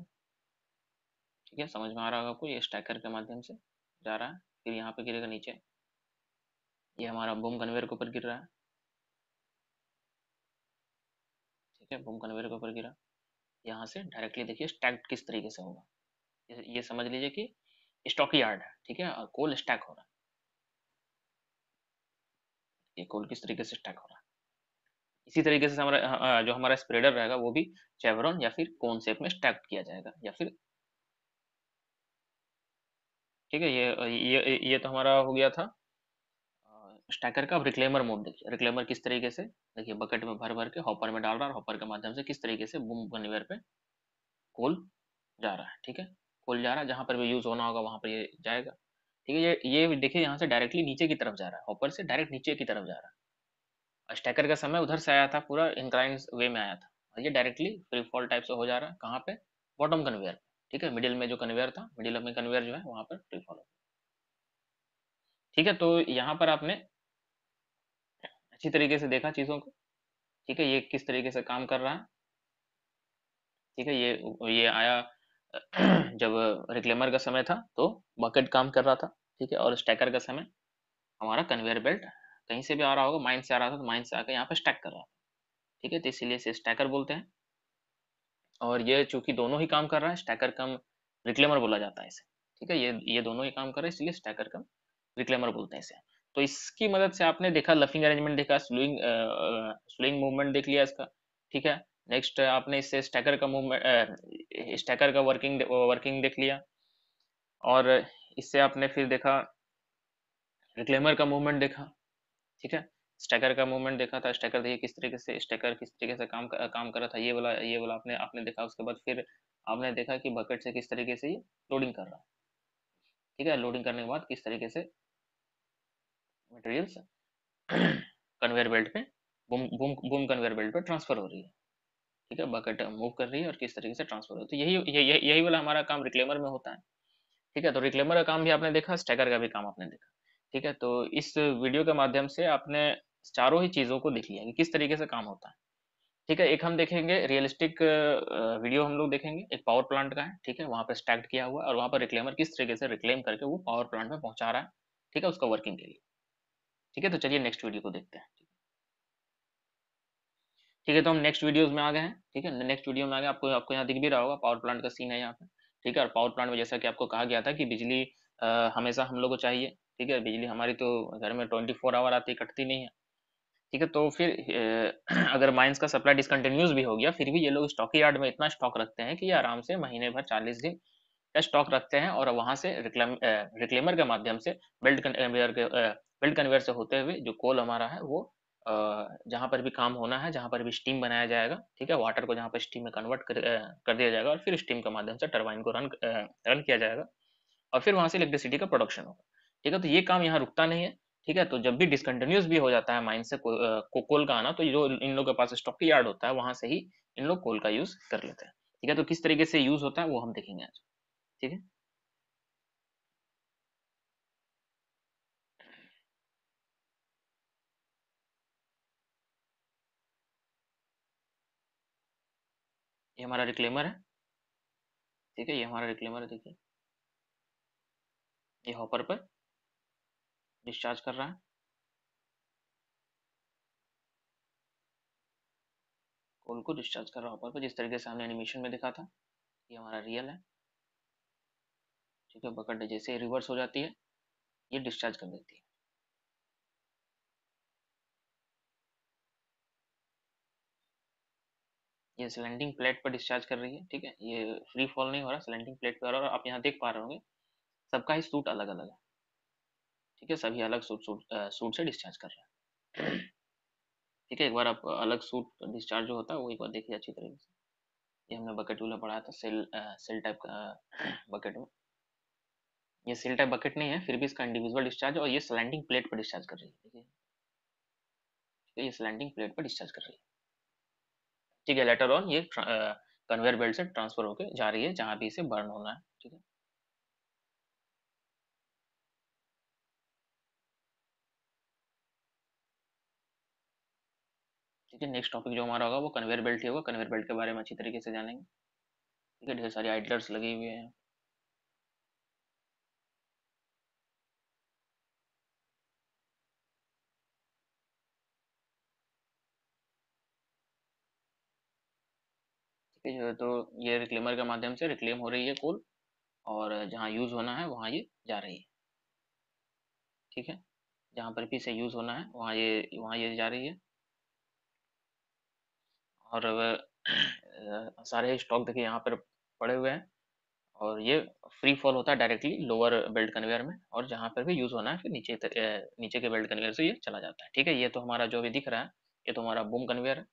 ठीक है समझ में आ रहा होगा आपको ये स्टैकर के माध्यम से जा रहा है फिर यहाँ पे गिरेगा नीचे ये हमारा बूम कन्वेयर के ऊपर गिर रहा है ठीक है बूम कन्वेयर के ऊपर गिरा यहाँ से डायरेक्टली देखिए स्टैक किस तरीके से होगा ये समझ लीजिए कि स्टॉक यार्ड है ठीक है और कोल स्टैक हो रहा है ये कोल किस तरीके से स्टैक हो रहा है इसी तरीके से हमारा हाँ, हाँ, जो हमारा स्प्रेडर रहेगा वो भी चेवरॉन या फिर कौन सेप में स्टैक किया जाएगा या फिर ठीक है ये ये ये तो हमारा हो गया था स्टैकर का रिक्लेमर मोड देखिए रिक्लेमर किस तरीके से देखिए बकेट में भर भर के हॉपर में डाल रहा है हॉपर के माध्यम से किस तरीके से बूम कन्वेयर पे कोल जा रहा है ठीक है कोल जा रहा है जहाँ पर भी यूज होना होगा वहाँ पर ये जाएगा ठीक है ये ये देखिए यहाँ से डायरेक्टली नीचे की तरफ जा रहा है हॉपर से डायरेक्ट नीचे की तरफ जा रहा है स्टैकर का समय उधर से आया था पूरा इंक्लाइन वे में आया था और ये डायरेक्टली फ्री फॉल टाइप से हो जा रहा है कहाँ पे बॉटम कन्वेयर ठीक है मिडिल में जो कन्वेयर था मिडिल में कन्वेयर जो है वहां पर फ्री फॉल हो ठीक है तो यहाँ पर आपने अच्छी तरीके से देखा चीज़ों को ठीक है ये किस तरीके से काम कर रहा है ठीक है ये ये आया (clears throat) जब रिक्लेमर का समय था तो बकेट काम कर रहा था ठीक है और स्टैकर का समय हमारा कन्वेयर बेल्ट कहीं से भी आ रहा होगा माइंड से आ रहा था तो माइंड से आकर यहाँ पे स्टैक कर रहा था ठीक है तो इसीलिए इसे स्टैकर बोलते हैं और ये चूंकि दोनों ही काम कर रहा है स्टैकर कम रिक्लेमर बोला जाता है इसे ठीक है ये ये दोनों ही काम कर रहा है इसलिए स्टैकर कम रिक्लेमर बोलते हैं इसे तो इसकी मदद से आपने देखा लफिंग अरेंजमेंट देखा स्लोइंग स्लोइंग मूवमेंट देख लिया इसका ठीक है नेक्स्ट आपने इससे स्टैकर का मूवमेंट स्टैकर का वर्किंग वर्किंग देख लिया और इससे आपने फिर देखा रिक्लेमर का मूवमेंट देखा ठीक है स्टैकर का मूवमेंट देखा था स्टैकर देखिए किस तरीके से स्टैकर किस तरीके से काम काम कर रहा था ये वाला ये वाला आपने आपने देखा उसके बाद फिर आपने देखा कि बकेट से किस तरीके से ये लोडिंग कर रहा है ठीक है लोडिंग करने के बाद किस तरीके से मटेरियल्स कन्वेयर बेल्ट पे boom boom boom conveyor belt पे ट्रांसफर हो रही है ठीक है बकेट मूव कर रही है और किस तरीके से ट्रांसफर हो रही है तो यही यही यही वाला हमारा काम रिक्लेमर में होता है ठीक है तो रिक्लेमर का काम भी आपने देखा स्टैकर का भी काम आपने देखा ठीक है तो इस वीडियो के माध्यम से आपने चारों ही चीज़ों को देख लिया कि किस तरीके से काम होता है ठीक है एक हम देखेंगे रियलिस्टिक वीडियो हम लोग देखेंगे एक पावर प्लांट का है ठीक है वहाँ पर स्टैक्ट किया हुआ है और वहाँ पर रिक्लेमर किस तरीके से रिक्लेम करके वो पावर प्लांट में पहुँचा रहा है ठीक है उसका वर्किंग के लिए ठीक है तो चलिए नेक्स्ट वीडियो को देखते हैं ठीक है तो हम नेक्स्ट वीडियोस में आ गए हैं ठीक है नेक्स्ट वीडियो में आ गए आपको आपको यहाँ दिख भी रहा होगा पावर प्लांट का सीन है यहाँ पे ठीक है और पावर प्लांट में जैसा कि आपको कहा गया था कि बिजली हमेशा हम लोग को चाहिए ठीक है बिजली हमारी तो घर में ट्वेंटी फोर आवर आती कटती नहीं है ठीक है तो फिर (clears throat) अगर माइंस का सप्लाई डिसकंटिन्यूज भी हो गया फिर भी ये लोग स्टॉक यार्ड में इतना स्टॉक रखते हैं कि ये आराम से महीने भर चालीस दिन का स्टॉक रखते हैं और वहां से रिक्लेम रिक्लेमर के माध्यम से बेल्ट कन्वेयर के बेल्ट कन्वेयर से होते हुए जो कोल हमारा है वो जहाँ पर भी काम होना है जहाँ पर भी स्टीम बनाया जाएगा ठीक है वाटर को जहाँ पर स्टीम में कन्वर्ट कर, कर दिया जाएगा और फिर स्टीम के माध्यम से टर्बाइन को रन रन किया जाएगा और फिर वहाँ से इलेक्ट्रिसिटी का प्रोडक्शन होगा ठीक है तो ये काम यहाँ रुकता नहीं है ठीक है तो जब भी डिसकंटिन्यूस भी हो जाता है माइन से को, को, कोल का आना तो जो इन लोग के पास स्टॉक यार्ड होता है वहां से ही इन लोग कोल का यूज कर लेते हैं ठीक है तो किस तरीके से यूज होता है वो हम देखेंगे आज ठीक है ये हमारा रिक्लेमर है ठीक है ये हमारा रिक्लेमर है देखिए ये हॉपर पर डिस्चार्ज कर रहा है कोल को डिस्चार्ज कर रहा है ऊपर पर जिस तरीके से हमने एनिमेशन में देखा था ये हमारा रियल है ठीक है बकट जैसे रिवर्स हो जाती है ये डिस्चार्ज कर देती है ये सिलेंडिंग प्लेट पर डिस्चार्ज कर रही है ठीक है ये फ्री फॉल नहीं हो रहा सिलेंडिंग प्लेट पर और आप यहाँ देख पा रहे होंगे सबका ही सूट अलग अलग है ठीक है सभी अलग सूट सूट सूट से डिस्चार्ज कर रहे हैं ठीक है एक बार आप अलग सूट डिस्चार्ज जो होता है वो एक बार देखिए अच्छी तरीके से ये हमने बकेट वाला पढ़ाया था सेल सेल टाइप का बकेट में ये सेल टाइप बकेट नहीं है फिर भी इसका इंडिविजुअल डिस्चार्ज और ये स्लैंडिंग प्लेट पर डिस्चार्ज कर रही है ठीक है ये स्लैंडिंग प्लेट पर डिस्चार्ज कर रही है ठीक है लेटर ऑन ये कन्वेयर बेल्ट से ट्रांसफर होकर जा रही है जहाँ भी इसे बर्न होना है ठीक है है नेक्स्ट टॉपिक जो हमारा होगा वो कन्वेयर बेल्ट ही होगा कन्वेयर बेल्ट के बारे में अच्छी तरीके से जानेंगे ठीक है ढेर सारे आइडलर्स लगे हुए हैं जो है तो ये रिक्लेमर के माध्यम से रिक्लेम हो रही है कोल और जहाँ यूज़ होना है वहाँ ये जा रही है ठीक है जहाँ पर भी इसे यूज़ होना है वहाँ ये वहाँ ये जा रही है और सारे स्टॉक देखिए यहाँ पर पड़े हुए हैं और ये फ्री फॉल होता है डायरेक्टली लोअर बेल्ट कन्वेयर में और जहाँ पर भी यूज़ होना है फिर नीचे नीचे के बेल्ट कन्वेयर से ये चला जाता है ठीक है ये तो हमारा जो भी दिख रहा है ये तो हमारा बूम कन्वेयर है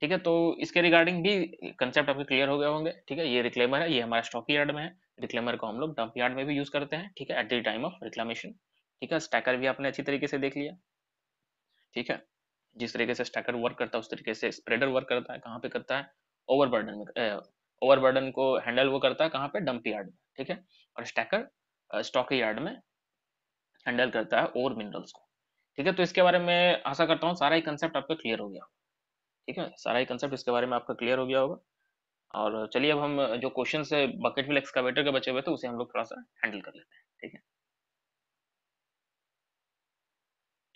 ठीक है तो इसके रिगार्डिंग भी कंसेप्ट आपके क्लियर हो गए होंगे ठीक है ये रिक्लेमर है ये हमारा स्टॉक यार्ड में है रिक्लेमर को हम लोग डंप यार्ड में भी यूज़ करते हैं ठीक है at the time of reclamation ठीक है स्टैकर भी आपने अच्छी तरीके से देख लिया ठीक है जिस तरीके से स्टैकर वर्क करता है उस तरीके से स्प्रेडर वर्क करता है कहाँ पे करता है ओवरबर्डन में ओवरबर्डन को हैंडल वो करता है कहाँ पे डंप यार्ड में ठीक है और स्टैकर स्टॉक यार्ड में हैंडल करता है और मिनरल्स को ठीक है तो इसके बारे में आशा करता हूँ सारा ही कंसेप्ट आपका क्लियर हो गया ठीक है सारा ही कंसेप्ट इसके बारे में आपका क्लियर हो गया होगा और चलिए अब हम जो क्वेश्चन है बकेट विल एक्सकावेटर के बचे हुए थे उसे हम लोग थोड़ा सा हैंडल कर लेते हैं ठीक है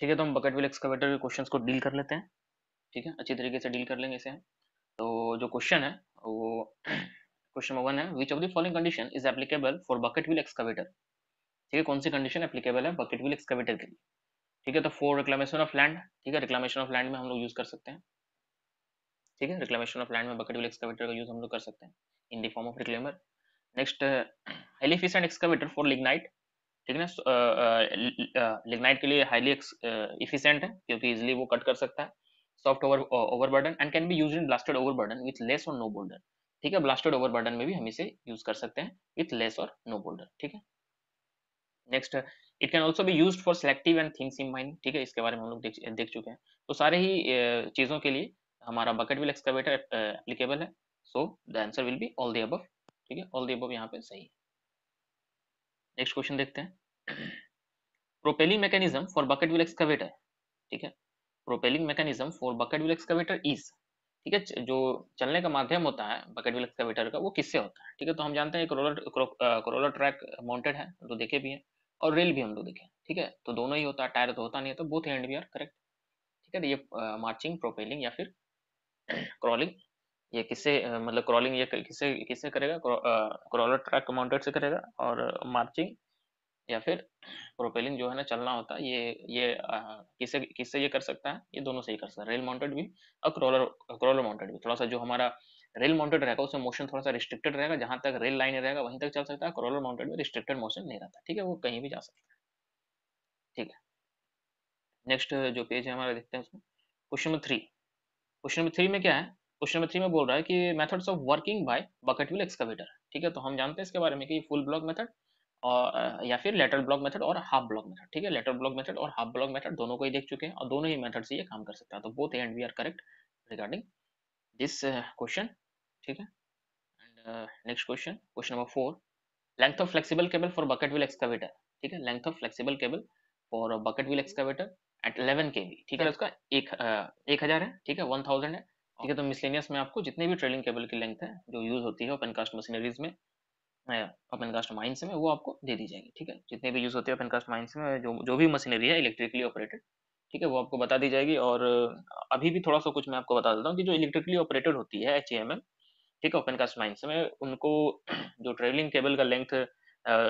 ठीक है तो हम बकेट विल एक्सकवेटर के क्वेश्चन को डील कर लेते हैं ठीक है अच्छी तरीके से डील कर लेंगे इसे तो जो क्वेश्चन है वो क्वेश्चन नंबर वन है which of the following condition is applicable for bucket wheel excavator ठीक है कौन सी कंडीशन एप्लीकेबल है बकेट विल एक्सकवेटर के लिए ठीक है तो फॉर रिक्लामेशन ऑफ लैंड ठीक है रिक्लामेशन ऑफ लैंड में हम लोग यूज कर सकते हैं ठीक है रिक्लामेशन ऑफ लैंड में बकेट विल एक्सकवेटर का यूज हम लोग कर सकते हैं in the form of reclaimer next एलिफिस एंड एक्सकवेटर फॉर लिग्नाइट ठीक है लिग्नाइट uh, uh, uh, के लिए हाईली इफिशियंट है क्योंकि इजिली वो कट कर सकता है soft over overburden and can be use in blasted burden with less or no boulder ठीक है ब्लास्टेड ओवर बर्डन में भी हम इसे यूज कर सकते हैं with less or no boulder ठीक है नेक्स्ट इट कैन ऑल्सो भी use for selective and things in mind ठीक है इसके बारे में हम लोग देख, देख चुके हैं तो सारे ही चीज़ों के लिए हमारा बकेट विल एक्सकेवेटर एप्लीकेबल है so the answer will be all the अब ठीक है ऑल दी अब यहाँ पे सही है नेक्स्ट क्वेश्चन देखते हैं propelling mechanism for bucket wheel excavator ठीक है propelling mechanism for bucket wheel excavator is ठीक है जो चलने का माध्यम होता है बकेट व्हील एक्सकवेटर का वो किससे होता है ठीक है तो हम जानते हैं रोलर करोलर ट्रैक माउंटेड है तो देखे भी है और रेल भी हम लोग देखे ठीक है तो दोनों ही होता है टायर तो होता नहीं है तो both and B are correct ठीक है तो ये मार्चिंग uh, प्रोपेलिंग या फिर क्रॉलिंग ये किसे मतलब क्रॉलिंग ये किसे किसे करेगा क्रॉलर ट्रैक माउंटेड से करेगा और मार्चिंग या फिर प्रोपेलिंग जो है ना चलना होता है ये ये आ, किसे किससे ये कर सकता है ये दोनों से ही कर सकता है रेल माउंटेड भी और क्रॉलर क्रॉलर माउंटेड भी थोड़ा सा जो हमारा रेल माउंटेड रहेगा उसमें मोशन थोड़ा सा रिस्ट्रिक्टेड रहेगा जहां तक रेल लाइन रहेगा वहीं तक चल सकता है क्रॉलर माउंटेड में रिस्ट्रिक्टेड मोशन नहीं रहता ठीक है वो कहीं भी जा सकता है ठीक है नेक्स्ट जो पेज है हमारा देखते हैं उसमें question number three question number three में क्या है क्वेश्चन नंबर थ्री में बोल रहा है कि methods of working by bucket wheel excavator ठीक है तो हम जानते हैं इसके बारे में कि फुल ब्लॉक मेथड और या फिर लेटर ब्लॉक मेथड और हाफ ब्लॉक मेथड ठीक है लेटर ब्लॉक मेथड और हाफ ब्लॉक मेथड दोनों को ही देख चुके हैं और दोनों ही मेथड से ये काम कर सकता है तो both and B are correct regarding this question ठीक है and next question question number four length of flexible cable for bucket wheel excavator ठीक है length of flexible cable for bucket wheel excavator at 11 K ठीक है उसका एक एक हजार है ठीक है वन थाउजेंड है ठीक है तो मिसलेनियस में आपको जितने भी ट्रेलिंग केबल की लेंथ है जो यूज होती है ओपन कास्ट मशीनरीज में ओपन कास्ट माइंस में वो आपको दे दी जाएगी ठीक है जितने भी यूज होते हैं ओपन कास्ट माइंस में जो जो भी मशीनरी है इलेक्ट्रिकली ऑपरेटेड ठीक है वो आपको बता दी जाएगी और अभी भी थोड़ा सा कुछ मैं आपको बता देता हूँ कि जो इलेक्ट्रिकली ऑपरेटेड होती है एच ठीक है ओपन कास्ट माइंस में उनको (clears throat) जो ट्रेलिंग केबल का लेंथ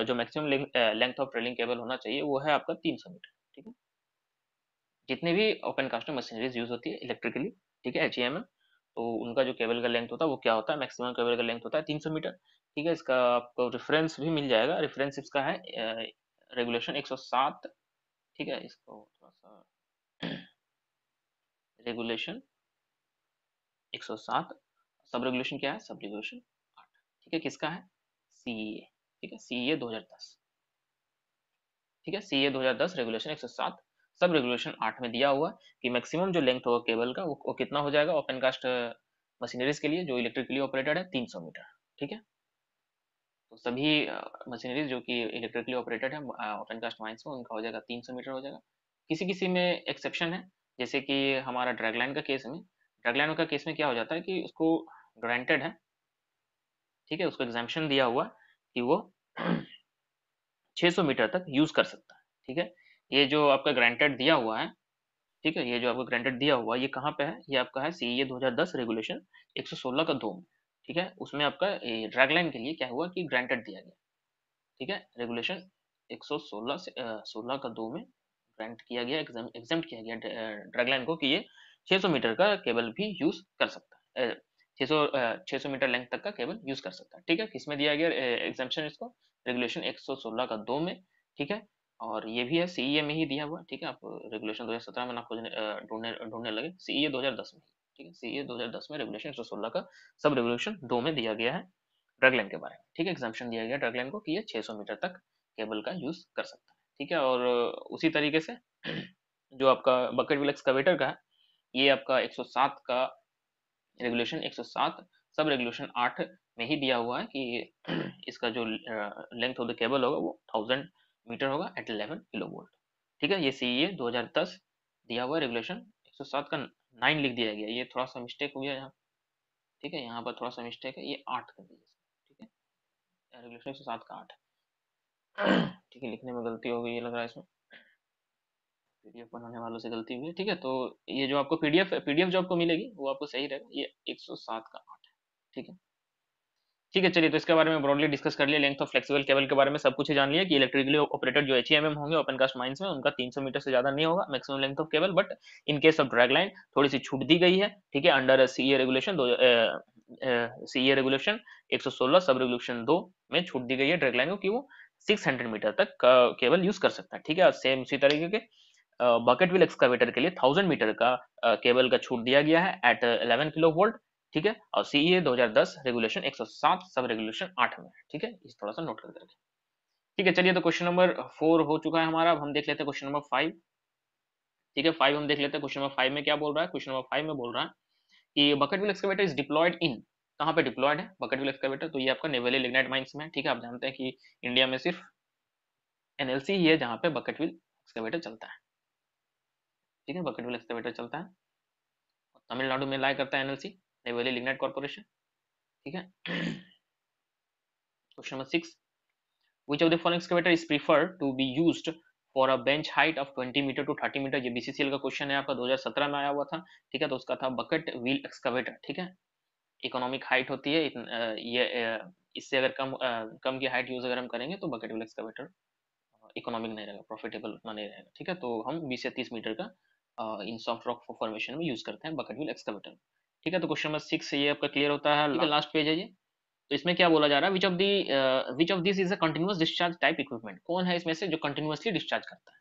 जो maximum length of trailing cable होना चाहिए वो है आपका तीन सौ मीटर ठीक है जितने भी ओपन कास्ट मशीनरीज यूज होती है इलेक्ट्रिकली ठीक है एच तो उनका जो केबल का लेंथ होता है वो क्या होता है मैक्सिमम केबल का लेंथ होता है तीन मीटर ठीक है इसका आपको रेफरेंस भी मिल जाएगा रेफरेंस इसका है रेगुलेशन एक ठीक है इसको थोड़ा सा रेगुलेशन (clears throat) 107 सब रेगुलेशन क्या है सब रेगुलेशन 8 ठीक है किसका है सी e ठीक है सी ए e दो ठीक है सी ए e दो रेगुलेशन 107 सब रेगुलेशन आठ में दिया हुआ कि मैक्सिमम जो लेंथ होगा केबल का वो, वो कितना हो जाएगा ओपन कास्ट मशीनरीज के लिए जो इलेक्ट्रिकली ऑपरेटेड है तीन सौ मीटर ठीक है तो सभी मशीनरीज uh, जो कि इलेक्ट्रिकली ऑपरेटेड है ओपन कास्ट माइंस में उनका हो जाएगा तीन सौ मीटर हो जाएगा किसी किसी में एक्सेप्शन है जैसे कि हमारा ड्रैगलैंड का केस में ड्रैगलैंड का केस में क्या हो जाता है कि उसको ग्रांटेड है ठीक है उसको एग्जामेशन दिया हुआ कि वो 600 (clears throat) मीटर तक यूज कर सकता है ठीक है ये जो आपका ग्रांटेड दिया हुआ है ठीक है ये जो आपको ग्रांटेड दिया हुआ है ये कहाँ पे है ये आपका है सी ए e दो हजार दस रेगुलेशन एक सौ सोलह का दो ठीक है उसमें आपका ड्रैगलाइन के लिए क्या हुआ कि ग्रांटेड दिया गया ठीक है रेगुलेशन एक सौ सोलह से सोलह का दो में ग्रांट किया गया एग्जाम किया गया ड्रैगलाइन को कि ये 600 मीटर का केबल भी यूज कर सकता है छह सौ मीटर लेंथ तक का केबल यूज कर सकता है ठीक है किसमें दिया गया एग्जामेशन इसको रेगुलेशन सोलह का दो में ठीक है और ये भी है सीईए में e ही दिया हुआ ठीक है आप रेगुलेशन 2017 में ना खोजने ढूंढने ढूंढने लगे e सीईए 2010 में ठीक है e सीईए 2010 में रेगुलेशन 116 का सब रेगुलेशन दो में दिया गया है ड्रग लाइन के बारे में ठीक है एग्जामेशन दिया गया ड्रग लाइन को कि ये 600 मीटर तक केबल का यूज कर सकता है ठीक है और उसी तरीके से जो आपका बकेट विल एक्सकवेटर का है ये आपका 107 का रेगुलेशन 107 सब रेगुलेशन 8 में ही दिया हुआ है कि इसका जो लेंथ ऑफ द केबल होगा वो थाउजेंड मीटर होगा एट इलेवन किलो वोल्ट ठीक है ये सी ए दो दिया हुआ रेगुलेशन 107 का नाइन लिख दिया गया ये थोड़ा सा मिस्टेक हो गया यहाँ ठीक है यहाँ पर थोड़ा सा मिस्टेक है ये आठ कर दीजिए ठीक है रेगुलेशन एक का आठ (clears throat) ठीक है लिखने में गलती हो गई ये लग रहा है इसमें पीडीएफ बनाने वालों से गलती हुई ठीक है तो ये जो आपको पीडीएफ पीडीएफ जो आपको मिलेगी वो आपको सही रहेगा ये 107 का आठ है ठीक है ठीक है चलिए तो इसके बारे में ब्रॉडली डिस्कस कर लिया लेंथ ऑफ फ्लेक्सिबल केबल के बारे में सब कुछ जान लिया कि इलेक्ट्रिकली ऑपरेटेड जो एच एम e होंगे ओपन कास्ट माइंस में उनका 300 मीटर से ज्यादा नहीं होगा maximum length of cable but in case of dragline थोड़ी सी छूट दी गई है ठीक है अंडर सीए रेगुलेशन दो सीए रेगुलेशन e एक सब रेगुलेशन दो में छूट दी गई है ड्रैग लाइन को कि वो सिक्स मीटर तक केबल यूज कर सकता है ठीक है सेम उसी तरीके के बकेट विल एक्सकावेटर के लिए थाउजेंड मीटर का केबल का छूट दिया गया है एट इलेवन किलो वोल्ट ठीक है और सीईए 2010 रेगुलेशन 107 सब रेगुलेशन 8 में ठीक है इस थोड़ा सा नोट कर करके ठीक है चलिए तो क्वेश्चन नंबर फोर हो चुका है हमारा अब हम देख लेते हैं क्वेश्चन नंबर फाइव ठीक है फाइव हम देख लेते हैं क्वेश्चन नंबर फाइव में क्या बोल रहा है क्वेश्चन नंबर फाइव में बोल रहा है कि bucket wheel excavator is deployed in कहाँ पे डिप्लॉयड है बकेट विल एक्सकेवेटर तो ये आपका नेवेली लिग्नाइट माइंस में ठीक है आप जानते हैं कि इंडिया में सिर्फ एनएलसी ही है जहाँ पे बकेट विल एक्सकेवेटर चलता है ठीक है बकेट विल एक्सकेवेटर चलता है तमिलनाडु में लाया करता है एनएलसी नेवेली लिग्नाइट कॉर्पोरेशन ठीक है question number six which of the following excavator is preferred to be used for a bench height of 20 metre to 30 metre ये बीसीसीएल का क्वेश्चन है आपका 2017 में आया हुआ था ठीक है तो उसका था बकेट व्हील एक्सकवेटर ठीक है इकोनॉमिक हाइट होती है ये इससे अगर कम कम की हाइट यूज अगर हम करेंगे तो बकेट व्हील एक्सकवेटर इकोनॉमिक नहीं रहेगा प्रॉफिटेबल उतना नहीं रहेगा ठीक है तो हम बीस से तीस मीटर का इन सॉफ्ट रॉक फॉर्मेशन में यूज करते हैं बकेट व्हील एक्सकवेटर ठीक है तो क्वेश्चन नंबर सिक्स ये आपका क्लियर होता है लास्ट पेज है ये तो इसमें क्या बोला जा रहा है which of the which of this is a continuous discharge type equipment कौन है इसमें से जो कंटिन्यूसली डिस्चार्ज करता है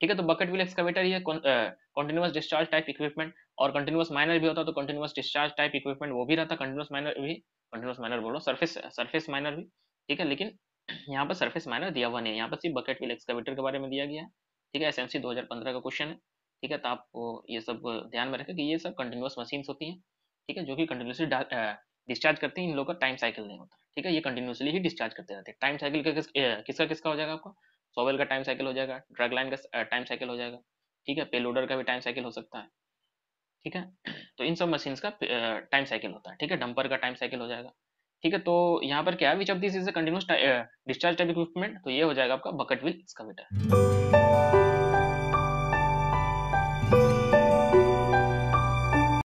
ठीक है तो बकेट विल एक्सकवेटर ये कंटिन्यूस डिस्चार्ज टाइप इक्विपमेंट और कंटिन्यूस माइनर भी होता है तो कंटिन्यूस डिस्चार्ज टाइप इक्विपमेंट वो भी रहता कंटिन्यूस माइनर भी कंटिन्यूस माइनर बोलो सर्फेस सरफेस माइनर भी ठीक है लेकिन यहाँ पर सरफेस माइनर दिया हुआ नहीं है यहाँ पर सिर्फ बकेट विल एक्सकवेटर के बारे में दिया गया है ठीक है एस पंद्रह का क्वेश्चन है ठीक है तो आप ये सब ध्यान में रखें कि ये सब कंटिन्यूस मशीन्स होती हैं ठीक है जो कि कंटिन्यूसली डिस्चार्ज करते हैं इन लोगों का टाइम साइकिल नहीं होता ठीक है ये कंटिन्यूसली ही डिस्चार्ज करते रहते हैं टाइम साइकिल का किस, किसका किसका हो जाएगा आपका सोवेल का टाइम साइकिल हो जाएगा ड्रग लाइन का टाइम साइकिल हो जाएगा ठीक है पेलोडर का भी टाइम साइकिल हो सकता है ठीक है तो इन सब मशीन्स का टाइम साइकिल होता है ठीक है डंपर का टाइम साइकिल हो जाएगा ठीक है तो यहाँ पर क्या है which of this is a continuous discharge type equipment तो ये हो जाएगा आपका बकेट व्हील एक्सकावेटर